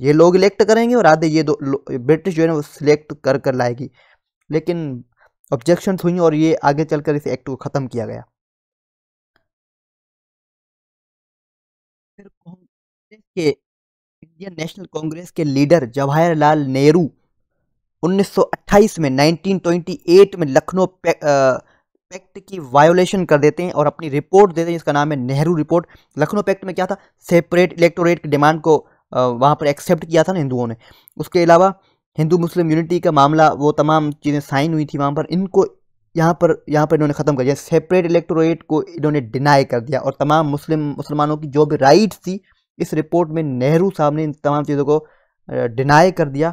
ये लोग इलेक्ट करेंगे और आधे ये दो ब्रिटिश जो है ना वो सिलेक्ट कर कर लाएगी लेकिन ऑब्जेक्शन हुई और ये आगे चलकर इस एक्ट को ख़त्म किया गया के इंडियन नेशनल कांग्रेस के लीडर जवाहरलाल नेहरू 1928 में 1928 में लखनऊ पैक्ट पे, की वायोलेशन कर देते हैं और अपनी रिपोर्ट देते हैं जिसका नाम है नेहरू रिपोर्ट लखनऊ पैक्ट में क्या था सेपरेट इलेक्टोरेट की डिमांड को वहाँ पर एक्सेप्ट किया था ना हिंदुओं ने उसके अलावा हिंदू मुस्लिम यूनिटी का मामला वो तमाम चीज़ें साइन हुई थी वहाँ पर इनको यहाँ पर यहाँ पर इन्होंने ख़त्म कर दिया सेपरेट इलेक्टोरेट को इन्होंने डिनाई कर दिया और तमाम मुस्लिम मुसलमानों की जो भी राइट थी इस रिपोर्ट में नेहरू साहब ने इन तमाम चीज़ों को डिनाई कर दिया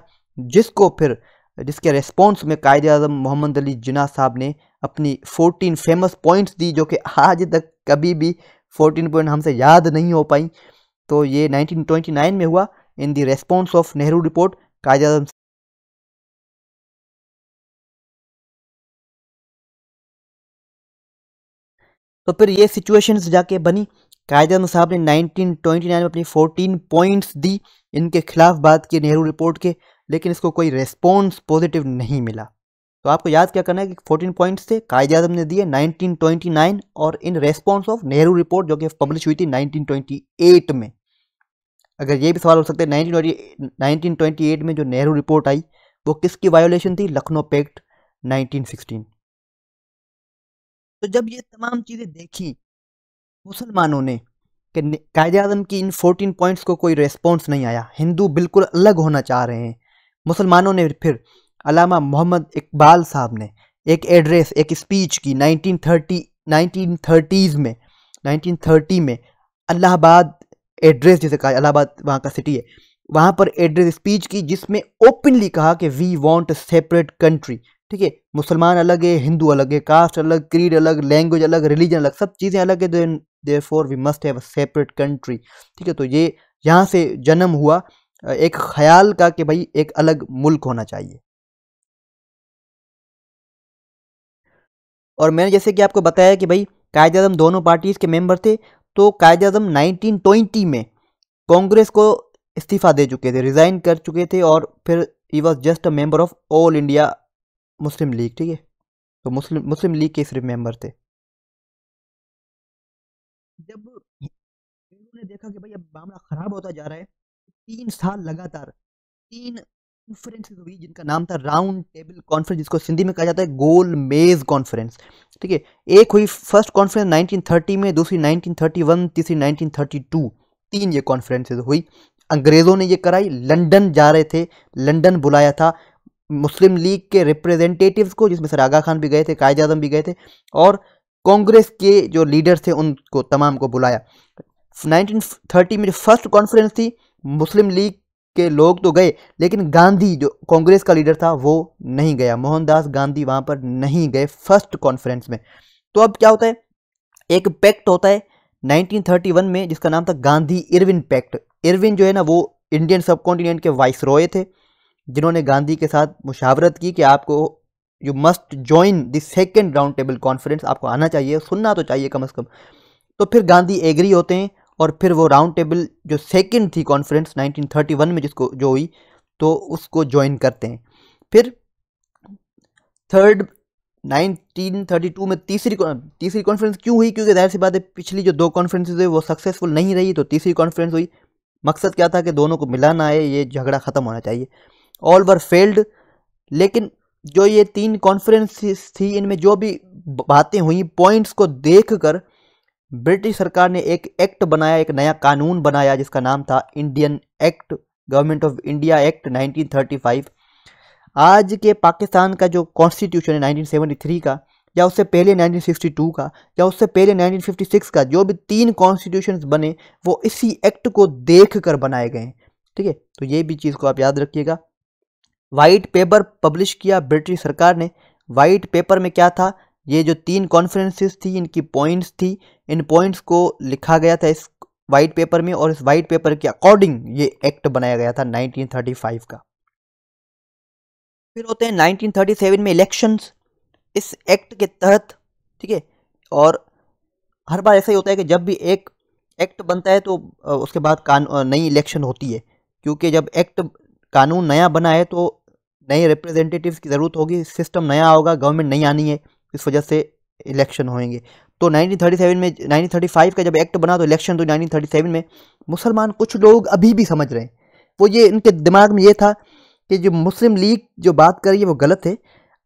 जिसको फिर जिसके रेस्पॉन्स में कायद अजम मोहम्मद अली जिना साहब ने अपनी फोर्टीन फेमस पॉइंट्स दी जो कि आज तक कभी भी फोर्टीन पॉइंट हमसे याद नहीं हो पाई तो ये 1929 में हुआ in the response of Nehru report Quaid Azam तो फिर ये सिचुएशंस जाके बनी कायदे साहब ने नाइनटीन ट्वेंटी नाइन में अपनी फोर्टीन पॉइंट्स दी इनके खिलाफ बात की नेहरू रिपोर्ट के लेकिन इसको कोई रेस्पॉन्स पॉजिटिव नहीं मिला तो आपको याद क्या करना है कि 14 पॉइंट्स थे कायदे आजम ने दिए 1929 और in response of Nehru report जो कि पब्लिश हुई थी 1928 में अगर ये भी सवाल हो सकता है नाइनटीन में जो नेहरू रिपोर्ट आई वो किसकी वायोलेशन थी लखनऊ पैक्ट 1916 तो जब ये तमाम चीज़ें देखी मुसलमानों ने कि कायद अजम की इन फोर्टीन पॉइंट्स को कोई रेस्पॉन्स नहीं आया हिंदू बिल्कुल अलग होना चाह रहे हैं मुसलमानों ने फिर अलामा मोहम्मद इकबाल साहब ने एक एड्रेस एक स्पीच की 1930 1930s में 1930 में अलाहाबाद एड्रेस जिसे कहा अलाहाबाद वहाँ का सिटी है वहाँ पर एड्रेस स्पीच की जिसमें ओपनली कहा कि वी वॉन्ट सेपरेट कंट्री ठीक है मुसलमान अलग है हिंदू अलग है कास्ट अलग क्रीड अलग लैंग्वेज अलग रिलीजन अलग सब चीज़ें अलग है तो therefore we must have a separate country ठीक है तो ये यहाँ से जन्म हुआ एक ख्याल का कि भाई एक अलग मुल्क होना चाहिए और मैंने जैसे कि आपको बताया कि भाई कायद अजम दोनों पार्टीज़ के मेंबर थे तो कायद अजम 1920 में कांग्रेस को इस्तीफ़ा दे चुके थे रिज़ाइन कर चुके थे और फिर he was just a member of All India Muslim League ठीक है तो मुस्लिम मुस्लिम लीग के सिर्फ मेंबर थे जब इन्होंने देखा कि भाई अब मामला ख़राब होता जा रहा है तो तीन साल लगातार तीन कॉन्फ्रेंसेज हुई जिनका नाम था राउंड टेबल कॉन्फ्रेंस जिसको सिंधी में कहा जाता है गोल मेज़ कॉन्फ्रेंस ठीक है एक हुई फर्स्ट कॉन्फ्रेंस 1930 में दूसरी 1931 तीसरी 1932 तीन ये कॉन्फ्रेंसेज हुई अंग्रेज़ों ने ये कराई लंदन जा रहे थे लंदन बुलाया था मुस्लिम लीग के रिप्रेजेंटेटिव्स को जिसमें सर आगा खान भी गए थे कायद आजम भी गए थे और कांग्रेस के जो लीडर थे उनको तमाम को बुलाया 1930 में जो फर्स्ट कॉन्फ्रेंस थी मुस्लिम लीग के लोग तो गए लेकिन गांधी जो कांग्रेस का लीडर था वो नहीं गया मोहनदास गांधी वहाँ पर नहीं गए फर्स्ट कॉन्फ्रेंस में तो अब क्या होता है एक पैक्ट होता है 1931 में जिसका नाम था गांधी इरविन पैक्ट इरविन जो है ना वो इंडियन सब के वाइस रॉय थे जिन्होंने गांधी के साथ मुशावरत की कि आपको you must join the second round table conference आपको आना चाहिए सुनना तो चाहिए कम अज़ कम तो फिर गांधी एग्री होते हैं और फिर वो राउंड टेबल जो सेकेंड थी कॉन्फ्रेंस 1931 में जिसको जो हुई तो उसको ज्वाइन करते हैं फिर थर्ड 1932 में तीसरी तीसरी कॉन्फ्रेंस क्यों हुई क्योंकि जाहिर सी बात है पिछली जो दो कॉन्फ्रेंस हुई वो सक्सेसफुल नहीं रही तो तीसरी कॉन्फ्रेंस हुई मकसद क्या था कि दोनों को मिलाना है ये झगड़ा ख़त्म होना चाहिए ऑल वर फेल्ड लेकिन जो ये तीन कॉन्फ्रेंस थी इनमें जो भी बातें हुई पॉइंट्स को देखकर ब्रिटिश सरकार ने एक एक्ट बनाया एक नया कानून बनाया जिसका नाम था Indian act government of India act 1935 आज के पाकिस्तान का जो कॉन्स्टिट्यूशन है 1973 का या उससे पहले 1962 का या उससे पहले 1956 का जो भी तीन कॉन्स्टिट्यूशन बने वो इसी एक्ट को देख कर बनाए गए ठीक है तो ये भी चीज़ को आप याद रखिएगा वाइट पेपर पब्लिश किया ब्रिटिश सरकार ने वाइट पेपर में क्या था ये जो तीन कॉन्फ्रेंसेस थी इनकी पॉइंट्स थी इन पॉइंट्स को लिखा गया था इस वाइट पेपर में और इस वाइट पेपर के अकॉर्डिंग ये एक्ट बनाया गया था 1935 का फिर होते हैं 1937 में इलेक्शंस इस एक्ट के तहत ठीक है और हर बार ऐसा ही होता है कि जब भी एक एक्ट बनता है तो उसके बाद कान नई इलेक्शन होती है क्योंकि जब एक्ट कानून नया बना है तो नए रिप्रेजेंटेटिव्स की ज़रूरत होगी सिस्टम नया होगा गवर्नमेंट नहीं आनी है इस वजह से इलेक्शन होंगे तो 1937 में 1935 का जब एक्ट बना तो इलेक्शन तो 1937 में मुसलमान कुछ लोग अभी भी समझ रहे हैं वो ये इनके दिमाग में ये था कि जो मुस्लिम लीग जो बात कर रही है वो गलत है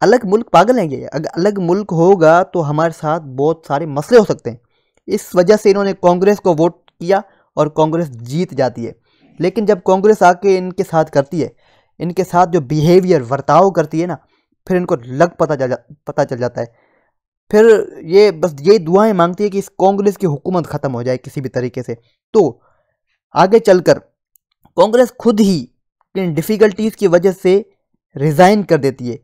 अलग मुल्क पागल हैं ये अगर अलग मुल्क होगा तो हमारे साथ बहुत सारे मसले हो सकते हैं इस वजह से इन्होंने कांग्रेस को वोट किया और कांग्रेस जीत जाती है लेकिन जब कांग्रेस आके इनके साथ करती है इनके साथ जो बिहेवियर वर्ताव करती है ना फिर इनको लग पता चल जा पता चल जाता है फिर ये बस ये दुआएं मांगती है कि इस कांग्रेस की हुकूमत ख़त्म हो जाए किसी भी तरीके से तो आगे चलकर कांग्रेस खुद ही इन डिफ़िकल्टीज़ की वजह से रिज़ाइन कर देती है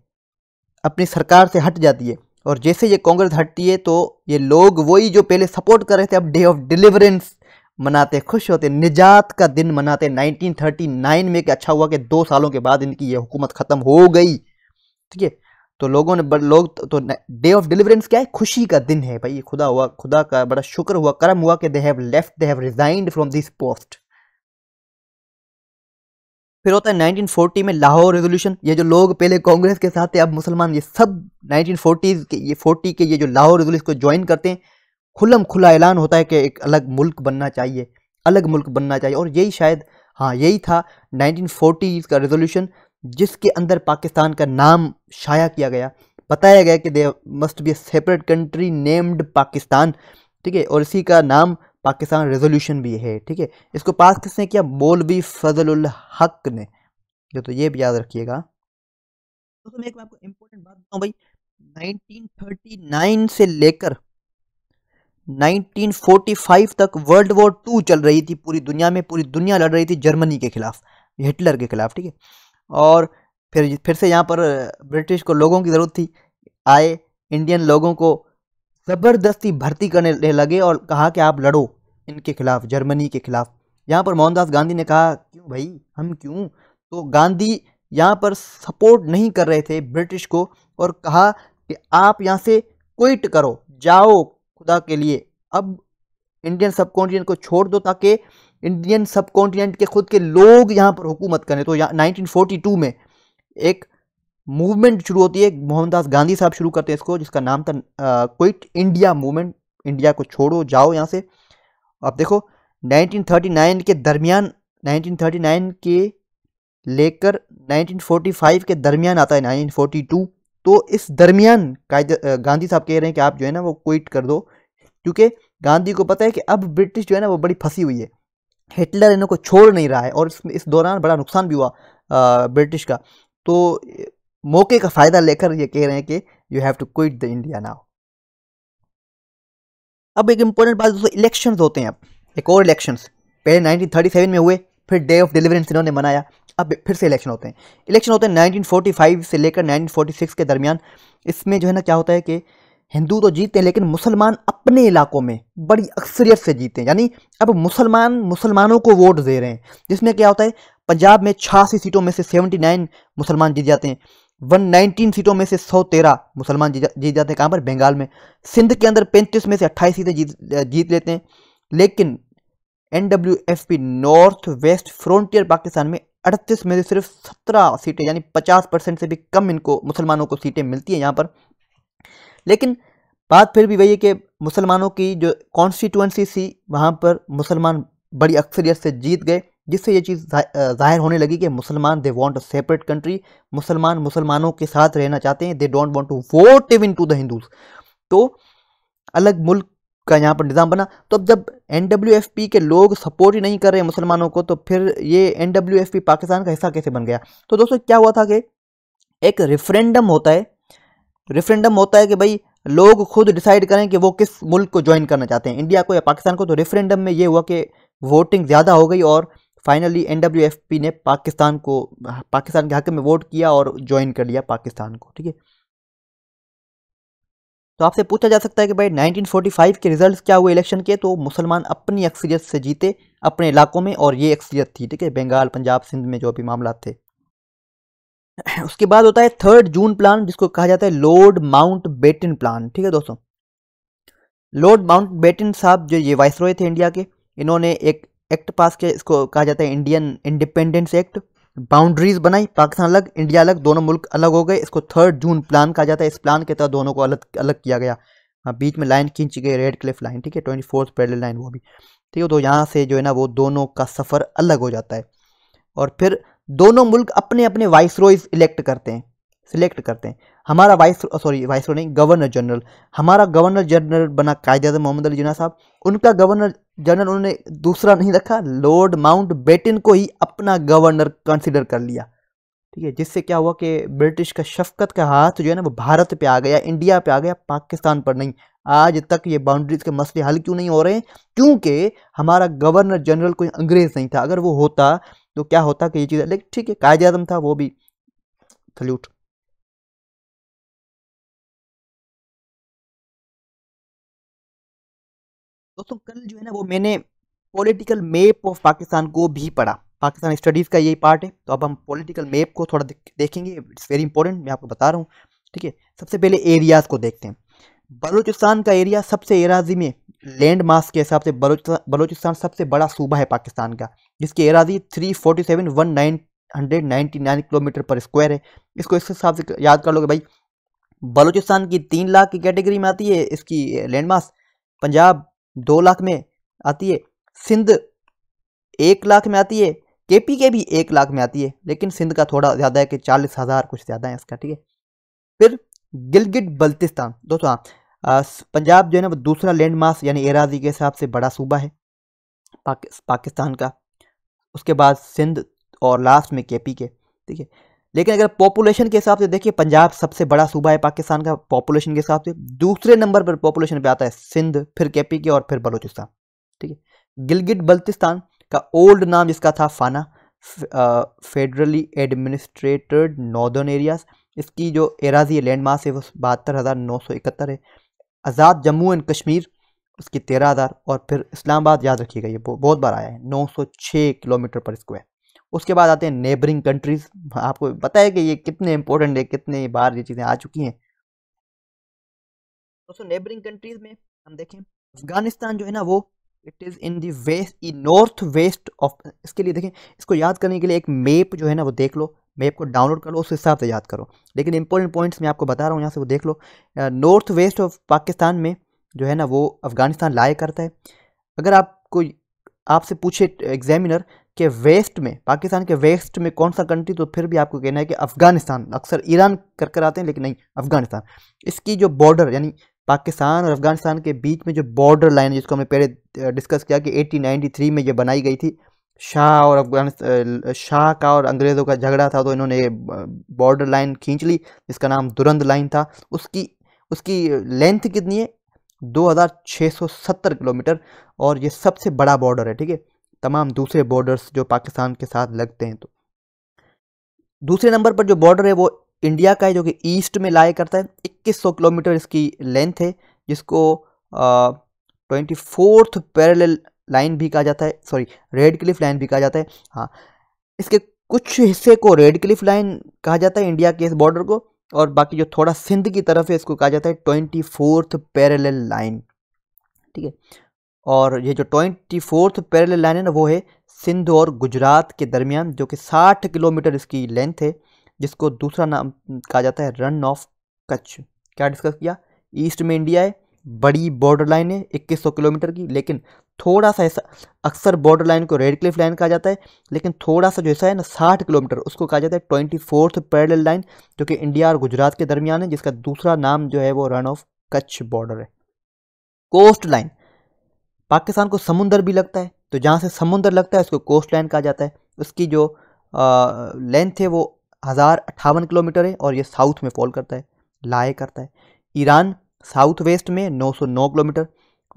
अपनी सरकार से हट जाती है और जैसे ये कांग्रेस हटती है तो ये लोग वही जो पहले सपोर्ट कर रहे थे अब डे ऑफ डिलीवरेंस मनाते खुश होते निजात का दिन मनाते 1939 में कि अच्छा हुआ कि दो सालों के बाद इनकी ये हुकूमत ख़त्म हो गई ठीक है तो लोगों ने लोग तो डे ऑफ डिलीवरेंस क्या है खुशी का दिन है भाई खुदा हुआ खुदा का बड़ा शुक्र हुआ कर्म हुआ कि they have left they have resigned from this post फिर होता है 1940 में लाहौर रेजोल्यूशन ये जो लोग पहले कांग्रेस के साथ थे अब मुसलमान ये सब नाइनटीन के ये 40 के ये जो लाहौर रेजोल्यूशन को ज्वाइन करते हैं खुलम खुला ऐलान होता है कि एक अलग मुल्क बनना चाहिए अलग मुल्क बनना चाहिए और यही शायद हाँ यही था नाइनटीन का रेजोल्यूशन जिसके अंदर पाकिस्तान का नाम शाया किया गया बताया गया कि they must be a separate country named Pakistan ठीक है और इसी का नाम पाकिस्तान रेजोल्यूशन भी है ठीक है इसको पास किसने किया मौलवी फजल हक ने जो तो ये भी याद रखिएगा तो मैं एक आपको इम्पोर्टेंट बात बताऊँ भाई 1939 से लेकर 1945 तक वर्ल्ड वॉर टू चल रही थी पूरी दुनिया में पूरी दुनिया लड़ रही थी जर्मनी के खिलाफ हिटलर के खिलाफ ठीक है और फिर फिर से यहाँ पर ब्रिटिश को लोगों की ज़रूरत थी आए इंडियन लोगों को ज़बरदस्ती भर्ती करने लगे और कहा कि आप लड़ो इनके खिलाफ जर्मनी के खिलाफ यहाँ पर मोहनदास गांधी ने कहा क्यों भाई हम क्यों तो गांधी यहाँ पर सपोर्ट नहीं कर रहे थे ब्रिटिश को और कहा कि आप यहाँ से क्विट करो जाओ खुदा के लिए अब इंडियन सब को छोड़ दो ताकि इंडियन सब के ख़ुद के लोग यहाँ पर हुकूमत करें तो नाइनटीन में एक मूवमेंट शुरू होती है मोहनदास गांधी साहब शुरू करते हैं इसको जिसका नाम था क्विट इंडिया मूवमेंट इंडिया को छोड़ो जाओ यहाँ से अब देखो 1939 के दरमियान 1939 के लेकर 1945 के दरमियान आता है 1942 तो इस दरमियान गांधी साहब कह रहे हैं कि आप जो है ना वो क्विट कर दो क्योंकि गांधी को पता है कि अब ब्रिटिश जो है ना वो बड़ी फंसी हुई है हिटलर इन्हों को छोड़ नहीं रहा है और इस दौरान बड़ा नुकसान भी हुआ ब्रिटिश का तो मौके का फ़ायदा लेकर ये कह रहे हैं कि you have to quit the India now अब एक इम्पोर्टेंट बात दोस्तों इलेक्शंस होते हैं अब एक और इलेक्शंस पहले 1937 में हुए फिर डे ऑफ डिलीवरेंस इन्होंने मनाया अब फिर से इलेक्शन होते हैं इलेक्शन होते हैं 1945 से लेकर 1946 के दरमियान इसमें जो है ना क्या होता है कि हिंदू तो जीते हैं लेकिन मुसलमान अपने इलाकों में बड़ी अक्सरियत से जीते हैं यानी अब मुसलमान मुसलमानों को वोट दे रहे हैं जिसमें क्या होता है पंजाब में छियासी सीटों में से 79 मुसलमान जीत जाते हैं 119 सीटों में से 113 मुसलमान जीत जाते हैं कहाँ पर बंगाल में सिंध के अंदर पैंतीस में से अट्ठाईस सीटें जीत जीत लेते हैं लेकिन in north west frontier Pakistan में अड़तीस में से सिर्फ सत्रह सीटें यानी पचास परसेंट से भी कम इनको मुसलमानों को सीटें मिलती हैं यहाँ पर लेकिन बात फिर भी वही है कि मुसलमानों की जो कॉन्स्टिट्यूंसी थी वहाँ पर मुसलमान बड़ी अक्सरियत से जीत गए जिससे ये चीज़ जाहिर होने लगी कि मुसलमान they want a separate country मुसलमान मुसलमानों के साथ रहना चाहते हैं they don't want to vote even to the Hindus तो अलग मुल्क का यहाँ पर निज़ाम बना तो अब जब एन के लोग सपोर्ट ही नहीं कर रहे मुसलमानों को तो फिर ये एन पाकिस्तान का हिस्सा कैसे बन गया तो दोस्तों क्या हुआ था कि एक रेफरेंडम होता है रेफरेंडम होता है कि भाई लोग खुद डिसाइड करें कि वो किस मुल्क को ज्वाइन करना चाहते हैं इंडिया को या पाकिस्तान को तो रेफरेंडम में ये हुआ कि वोटिंग ज़्यादा हो गई और फाइनली एन ने पाकिस्तान को पाकिस्तान के हक में वोट किया और ज्वाइन कर लिया पाकिस्तान को ठीक है तो आपसे पूछा जा सकता है कि भाई 1945 के रिजल्ट्स क्या हुए इलेक्शन के तो मुसलमान अपनी अक्सरियत से जीते अपने इलाकों में और ये अक्सरियत थी ठीक है बंगाल पंजाब सिंध में जो भी मामला थे उसके बाद होता है थर्ड जून प्लान जिसको कहा जाता है लॉर्ड माउंट बेटिन प्लान ठीक है दोस्तों लॉर्ड माउंट बेटिन साहब जो ये वाइसरॉय थे इंडिया के इन्होंने एक एक्ट पास किया इसको कहा जाता है इंडियन इंडिपेंडेंस एक्ट बाउंड्रीज बनाई पाकिस्तान अलग इंडिया अलग दोनों मुल्क अलग हो गए इसको थर्ड जून प्लान कहा जाता है इस प्लान के तहत दोनों को अलग अलग किया गया हाँ बीच में लाइन खींची गई रेड क्लिफ लाइन ठीक है ट्वेंटी फोर्थ पैरल लाइन वो भी ठीक है तो यहाँ से जो है ना वो दोनों का सफ़र अलग हो जाता है और फिर दोनों मुल्क अपने अपने वाइस रोइज इलेक्ट करते हैं सिलेक्ट करते हैं हमारा वाइस सॉरी वाइस नहीं गवर्नर जनरल हमारा गवर्नर जनरल बना कायद अजम मोहम्मद अली जना साहब उनका गवर्नर जनरल उन्होंने दूसरा नहीं रखा लॉर्ड माउंट बेटिन को ही अपना गवर्नर कंसिडर कर लिया ठीक है जिससे क्या हुआ कि ब्रिटिश का शफकत का हाथ जो है ना वो भारत पे आ गया इंडिया पे आ गया पाकिस्तान पर नहीं आज तक ये बाउंड्रीज के मसले हल क्यों नहीं हो रहे हैं क्योंकि हमारा गवर्नर जनरल कोई अंग्रेज़ नहीं था अगर वो होता तो क्या होता कि ये चीज़ लेकिन ठीक है कायद आजम था वो भी सल्यूट दोस्तों कल जो है ना वो मैंने पॉलिटिकल मैप ऑफ पाकिस्तान को भी पढ़ा पाकिस्तान स्टडीज़ का यही पार्ट है तो अब हम पॉलिटिकल मैप को थोड़ा देखेंगे इट्स वेरी इंपॉर्टेंट मैं आपको बता रहा हूँ ठीक है सबसे पहले एरियाज़ को देखते हैं बलूचिस्तान का एरिया सबसे एराजी में लैंड मास के हिसाब से बलूचिस्तान सबसे बड़ा सूबा है पाकिस्तान का जिसकी एराजी three forty seven one nine hundred ninety nine kilometre पर स्क्वायर है इसको इस हिसाब से याद कर लोगे भाई बलूचिस्तान की तीन लाख की कैटेगरी में आती है इसकी लैंड मास पंजाब दो लाख में आती है सिंध एक लाख में आती है के पी के भी एक लाख में आती है लेकिन सिंध का थोड़ा ज़्यादा है कि चालीस हज़ार कुछ ज़्यादा है इसका ठीक है फिर गिलगिट बल्तिस्तान दोस्तों हाँ पंजाब जो है ना वो दूसरा लैंड मास यानी एराजी के हिसाब से बड़ा सूबा है पाकि, पाकिस्तान का उसके बाद सिंध और लास्ट में के पी के ठीक है लेकिन अगर पॉपुलेशन के हिसाब से देखिए पंजाब सबसे बड़ा सूबा है पाकिस्तान का पॉपुलेशन के हिसाब से दूसरे नंबर पर पॉपुलेशन पे आता है सिंध फिर के पी के और फिर बलूचिस्तान ठीक है गिलगिट बल्तिस्तान का ओल्ड नाम जिसका था फाना फेडरली एडमिनिस्ट्रेटेड नॉर्दर्न एरियाज इसकी जो एराजी ये लैंड मास है वो बहत्तर हज़ार नौ सौ इकहत्तर है आज़ाद जम्मू एंड कश्मीर उसकी तेरह हज़ार और फिर इस्लामाबाद याद रखिएगा ये बहुत बार आया है नौ सौ छः किलोमीटर पर स्क्वायर उसके बाद आते हैं नेबरिंग कंट्रीज़ आपको पता है कि ये कितने इंपॉर्टेंट है कितने बार ये चीज़ें आ चुकी हैं दोस्तों नेबरिंग कंट्रीज़ में हम देखें अफगानिस्तान जो है ना वो it is in the west north west of इसके लिए देखें इसको याद करने के लिए एक मेप जो है ना वो देख लो मैप को डाउनलोड कर लो उस हिसाब से याद करो लेकिन इंपॉर्टेंट पॉइंट्स मैं आपको बता रहा हूँ यहाँ से वो देख लो नॉर्थ वेस्ट ऑफ पाकिस्तान में जो है ना वो अफ़गानिस्तान लाया करता है अगर आप कोई आपसे पूछे एग्जामिनर के वेस्ट में पाकिस्तान के वेस्ट में कौन सा कंट्री तो फिर भी आपको कहना है कि अफ़गानिस्तान अक्सर ईरान कर कर आते हैं लेकिन नहीं अफ़गानिस्तान इसकी जो बॉर्डर यानी पाकिस्तान और अफ़गानिस्तान के बीच में जो बॉर्डर लाइन जिसको हमने पहले डिस्कस किया कि 1893 में ये बनाई गई थी शाह और अफगानिस्तान शाह का और अंग्रेज़ों का झगड़ा था तो इन्होंने बॉर्डर लाइन खींच ली इसका नाम दुरंद लाइन था उसकी उसकी लेंथ कितनी है 2670 किलोमीटर और ये सबसे बड़ा बॉर्डर है ठीक है तमाम दूसरे बॉर्डर्स जो पाकिस्तान के साथ लगते हैं तो दूसरे नंबर पर जो बॉर्डर है वो इंडिया का है जो कि ईस्ट में लाया करता है 2100 किलोमीटर इसकी लेंथ है जिसको ट्वेंटी फोर्थ पैरेलल लाइन भी कहा जाता है सॉरी रेड क्लिफ लाइन भी कहा जाता है हाँ इसके कुछ हिस्से को रेड क्लिफ लाइन कहा जाता है इंडिया के इस बॉर्डर को और बाकी जो थोड़ा सिंध की तरफ है इसको कहा जाता है ट्वेंटी फोर्थ पैरल लाइन ठीक है और ये जो ट्वेंटी फोर्थ पैरल लाइन है ना वो है सिंध और गुजरात के दरमियान जो कि साठ किलोमीटर इसकी लेंथ है जिसको दूसरा नाम कहा जाता है रन ऑफ कच्छ क्या डिस्कस किया ईस्ट में इंडिया है बड़ी बॉर्डर लाइन है इक्कीस सौ किलोमीटर की लेकिन थोड़ा सा ऐसा अक्सर बॉर्डर लाइन को रेड क्लिफ लाइन कहा जाता है लेकिन थोड़ा सा जो ऐसा है ना साठ किलोमीटर उसको कहा जाता है ट्वेंटी फोर्थ पैरल लाइन जो कि इंडिया और गुजरात के दरमियान है जिसका दूसरा नाम जो है वो रन ऑफ कच्छ बॉर्डर है कोस्ट लाइन पाकिस्तान को समुंदर भी लगता है तो जहाँ से समुंदर लगता है उसको कोस्ट लाइन कहा जाता है उसकी जो लेंथ है वो हज़ार अट्ठावन किलोमीटर है और ये साउथ में फॉल करता है लाए करता है ईरान साउथ वेस्ट में 909 किलोमीटर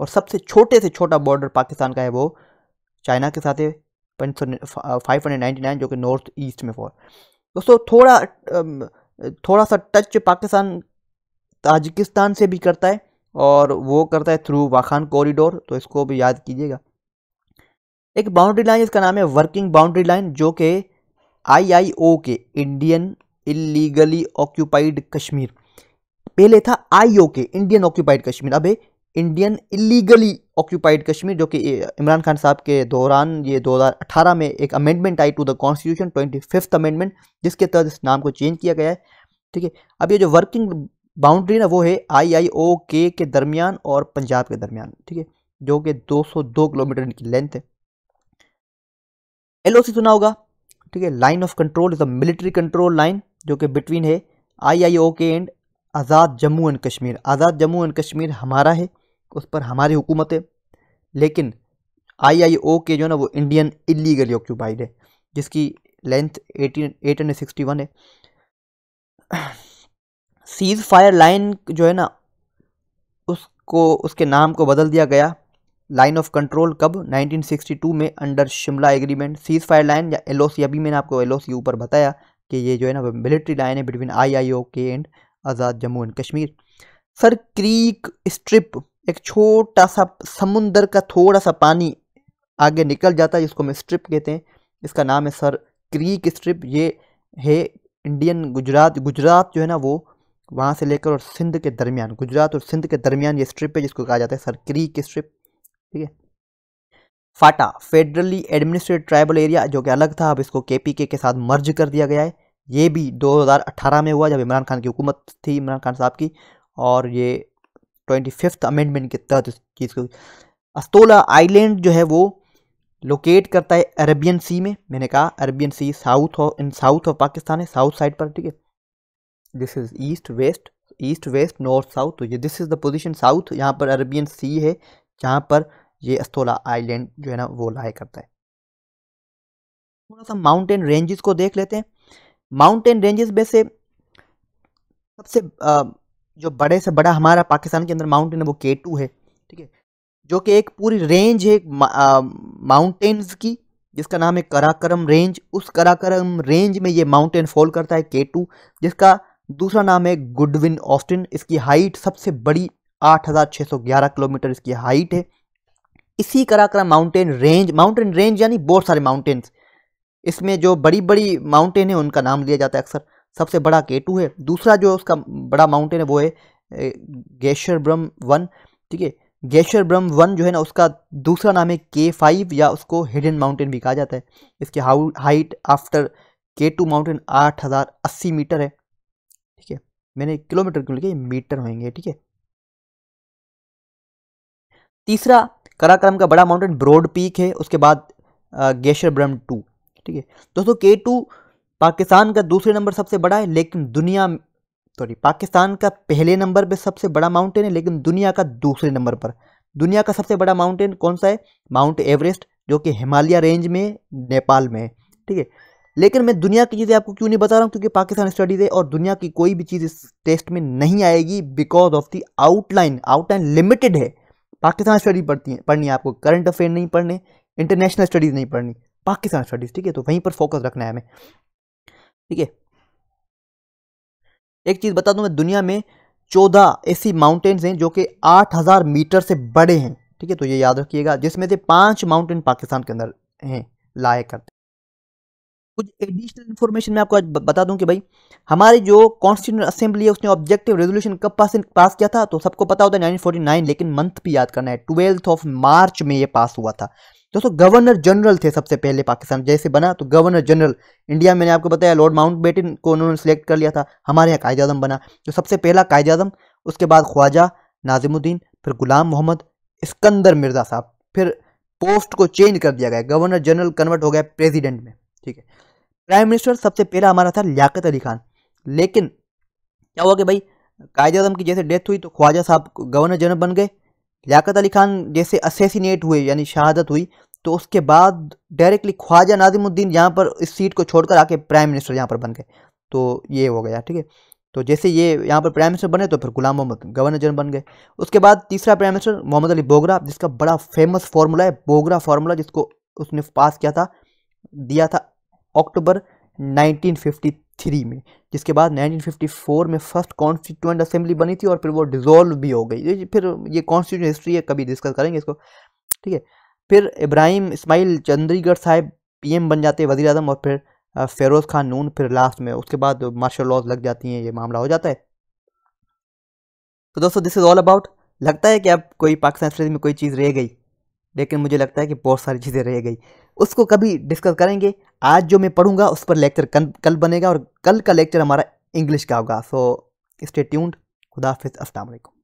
और सबसे छोटे से छोटा बॉर्डर पाकिस्तान का है वो चाइना के साथ है फाइव हंड्रेड नाइन्टी नाइन जो कि नॉर्थ ईस्ट में फॉर दोस्तों थोड़ा थोड़ा सा टच पाकिस्तान ताजिकिस्तान से भी करता है और वो करता है थ्रू वाखान कॉरिडोर तो इसको भी याद कीजिएगा एक बाउंड्री लाइन इसका नाम है वर्किंग बाउंड्री लाइन जो कि आईआईओ के इंडियन इलीगली ऑक्यूपाइड कश्मीर पहले था आईओ के इंडियन ऑक्यूपाइड कश्मीर अब है इंडियन इलीगली ऑक्यूपाइड कश्मीर जो कि इमरान खान साहब के दौरान ये 2018 में एक अमेंडमेंट आई to the constitution twenty fifth amendment जिसके तहत इस नाम को चेंज किया गया है ठीक है अब ये जो वर्किंग बाउंड्री ना वो है आई आई ओ के के दरमियान और पंजाब के दरमियान ठीक है जो कि 202 किलोमीटर इनकी लेंथ है एल सुना होगा ठीक है line of control is a military control line जो कि बिटवीन है I I O K and Azad Jammu and Kashmir Azad Jammu and Kashmir हमारा है उस पर हमारी हुकूमत है लेकिन आई आई ओ के जो है ना वो इंडियन इलीगली ऑक्यूपाइड है जिसकी length eighteen eight hundred sixty one है सीज फायर लाइन जो है ना उसको उसके नाम को बदल दिया गया लाइन ऑफ कंट्रोल कब 1962 में under Shimla agreement ceasefire line या एल अभी मैंने आपको एल ऊपर बताया कि ये जो है ना मिलिट्री लाइन है between I I O K and Azad Jammu and Kashmir sir creek strip एक छोटा सा समुंदर का थोड़ा सा पानी आगे निकल जाता है जिसको हम स्ट्रिप कहते हैं इसका नाम है सर क्रीक स्ट्रिप ये है इंडियन गुजरात गुजरात जो है ना वो वहाँ से लेकर और सिंध के दरमियान गुजरात और सिंध के दरमियान ये स्ट्रिप है जिसको कहा जाता है सर क्रीक स्ट्रिप ठीक है FATA federally administrate tribal area जो कि अलग था अब इसको के पी के, के साथ मर्ज कर दिया गया है ये भी 2018 में हुआ जब इमरान खान की हुकूमत थी इमरान खान साहब की और ये ट्वेंटी फिफ्थ अमेंडमेंट के तहत इस चीज़ को अस्तोला आइलैंड जो है वो लोकेट करता है अरबियन सी में मैंने कहा Arabian sea south of in south of Pakistan है साउथ साइड पर ठीक है this is east west east west north south तो ये this is the position south यहाँ पर अरबियन सी है जहाँ पर ये अस्तोला आइलैंड जो है ना वो लाया करता है थोड़ा सा माउंटेन रेंजेस को देख लेते हैं माउंटेन रेंजेस में से सबसे जो बड़े से बड़ा हमारा पाकिस्तान के अंदर माउंटेन है वो के टू है ठीक है जो कि एक पूरी रेंज है माउंटेन्स की जिसका नाम है कराकरम रेंज उस कराकरम रेंज में ये माउंटेन फॉल करता है के टू जिसका दूसरा नाम है गुडविन ऑस्टिन इसकी हाइट सबसे बड़ी 8611 किलोमीटर इसकी हाइट है इसी Karakoram mountain range mountain range यानी बहुत सारे माउंटेन्स इसमें जो बड़ी बड़ी माउंटेन है उनका नाम लिया जाता है अक्सर सबसे बड़ा के है दूसरा जो उसका बड़ा माउंटेन है वो है गैशर ब्रह्म वन ठीक है गैशर ब्रह्म वन जो है ना उसका दूसरा नाम है के फाइव या उसको हिडन माउंटेन भी कहा जाता है इसकी how height after K two mountain आठ हज़ार अस्सी मीटर है ठीक है मैंने किलोमीटर क्यों लिखे मीटर होंगे ठीक है तीसरा कराक्रम का बड़ा माउंटेन ब्रॉड पीक है उसके बाद गैशर ब्रह्म टू ठीक है दोस्तों के टू पाकिस्तान का दूसरे नंबर सबसे बड़ा है लेकिन दुनिया सॉरी पाकिस्तान का पहले नंबर पे सबसे बड़ा माउंटेन है लेकिन दुनिया का दूसरे नंबर पर दुनिया का सबसे बड़ा माउंटेन कौन सा है माउंट एवरेस्ट जो कि हिमालय रेंज में नेपाल में है ठीक है लेकिन मैं दुनिया की चीज़ें आपको क्यों नहीं बता रहा हूँ क्योंकि पाकिस्तान स्टडीज़ है और दुनिया की कोई भी चीज़ इस टेस्ट में नहीं आएगी because of the outline outline limited है पाकिस्तान स्टडी पढ़ती है पढ़नी है आपको करंट अफेयर नहीं पढ़ने इंटरनेशनल स्टडीज़ नहीं पढ़नी पाकिस्तान स्टडीज़ ठीक है तो वहीं पर फोकस रखना है हमें ठीक है एक चीज़ बता दूं मैं दुनिया में चौदह ऐसी माउंटेन्स हैं जो कि आठ हज़ार मीटर से बड़े हैं ठीक है तो ये याद रखिएगा जिसमें से पांच माउंटेन पाकिस्तान के अंदर हैं लाए करते कुछ एडिशनल इन्फॉर्मेशन मैं आपको आज बता दूं कि भाई हमारी जो कॉन्स्टिट्यूशन असेंबली है उसने ऑब्जेक्टिव रेजोल्यूशन कब पास पास किया था तो सबको पता होता है 1949 लेकिन मंथ भी याद करना है ट्वेल्थ ऑफ मार्च में ये पास हुआ था दोस्तों गवर्नर जनरल थे सबसे पहले पाकिस्तान जैसे बना तो गवर्नर जनरल इंडिया मैंने आपको बताया लॉर्ड माउंट बेटिन को उन्होंने सेलेक्ट कर लिया था हमारे यहाँ कायद आजम बना तो सबसे पहला कायद अजम उसके बाद ख्वाजा नाजिमुद्दीन फिर गुलाम मोहम्मद इस्कंदर मिर्ज़ा साहब फिर पोस्ट को चेंज कर दिया गया गवर्नर जनरल कन्वर्ट हो गया प्रेसिडेंट में ठीक है प्राइम मिनिस्टर सबसे पहला हमारा था लियाकत अली खान लेकिन क्या हुआ कि भाई कायद आजम की जैसे डेथ हुई तो ख्वाजा साहब गवर्नर जनरल बन गए लियाकत अली खान जैसे असेसिनेट हुए यानी शहादत हुई तो उसके बाद डायरेक्टली ख्वाजा नाजिमुद्दीन यहाँ पर इस सीट को छोड़कर आके प्राइम मिनिस्टर यहाँ पर बन गए तो ये हो गया ठीक है तो जैसे ये यहाँ पर प्राइम मिनिस्टर बने तो फिर गुलाम मोहम्मद गवर्नर जनरल बन गए उसके बाद तीसरा प्राइम मिनिस्टर मोहम्मद अली बोगरा जिसका बड़ा फेमस फार्मूला है बोगरा फार्मूला जिसको उसने पास किया था दिया था अक्टूबर थ्री में जिसके बाद 1954 में फर्स्ट कॉन्स्टिट्यूंट असेंबली बनी थी और फिर वो डिज़ोल्व भी हो गई फिर ये कॉन्स्टिट्यूशन हिस्ट्री है कभी डिस्कस करेंगे इसको ठीक है फिर इब्राहिम इस्माइल चंद्रीगढ़ साहिब पीएम बन जाते हैं वजी अजम और फिर फेरोज़ खान नून फिर लास्ट में उसके बाद मार्शल लॉज लग जाती हैं ये मामला हो जाता है तो दोस्तों दिस इज़ ऑल अबाउट लगता है कि अब कोई पाकिस्तान में कोई चीज़ रह गई लेकिन मुझे लगता है कि बहुत सारी चीज़ें रह गई उसको कभी डिस्कस करेंगे आज जो मैं पढ़ूंगा उस पर लेक्चर कल बनेगा और कल का लेक्चर हमारा इंग्लिश का होगा सो स्टे ट्यून्ड खुदा हाफिज़ अस्सलाम वालेकुम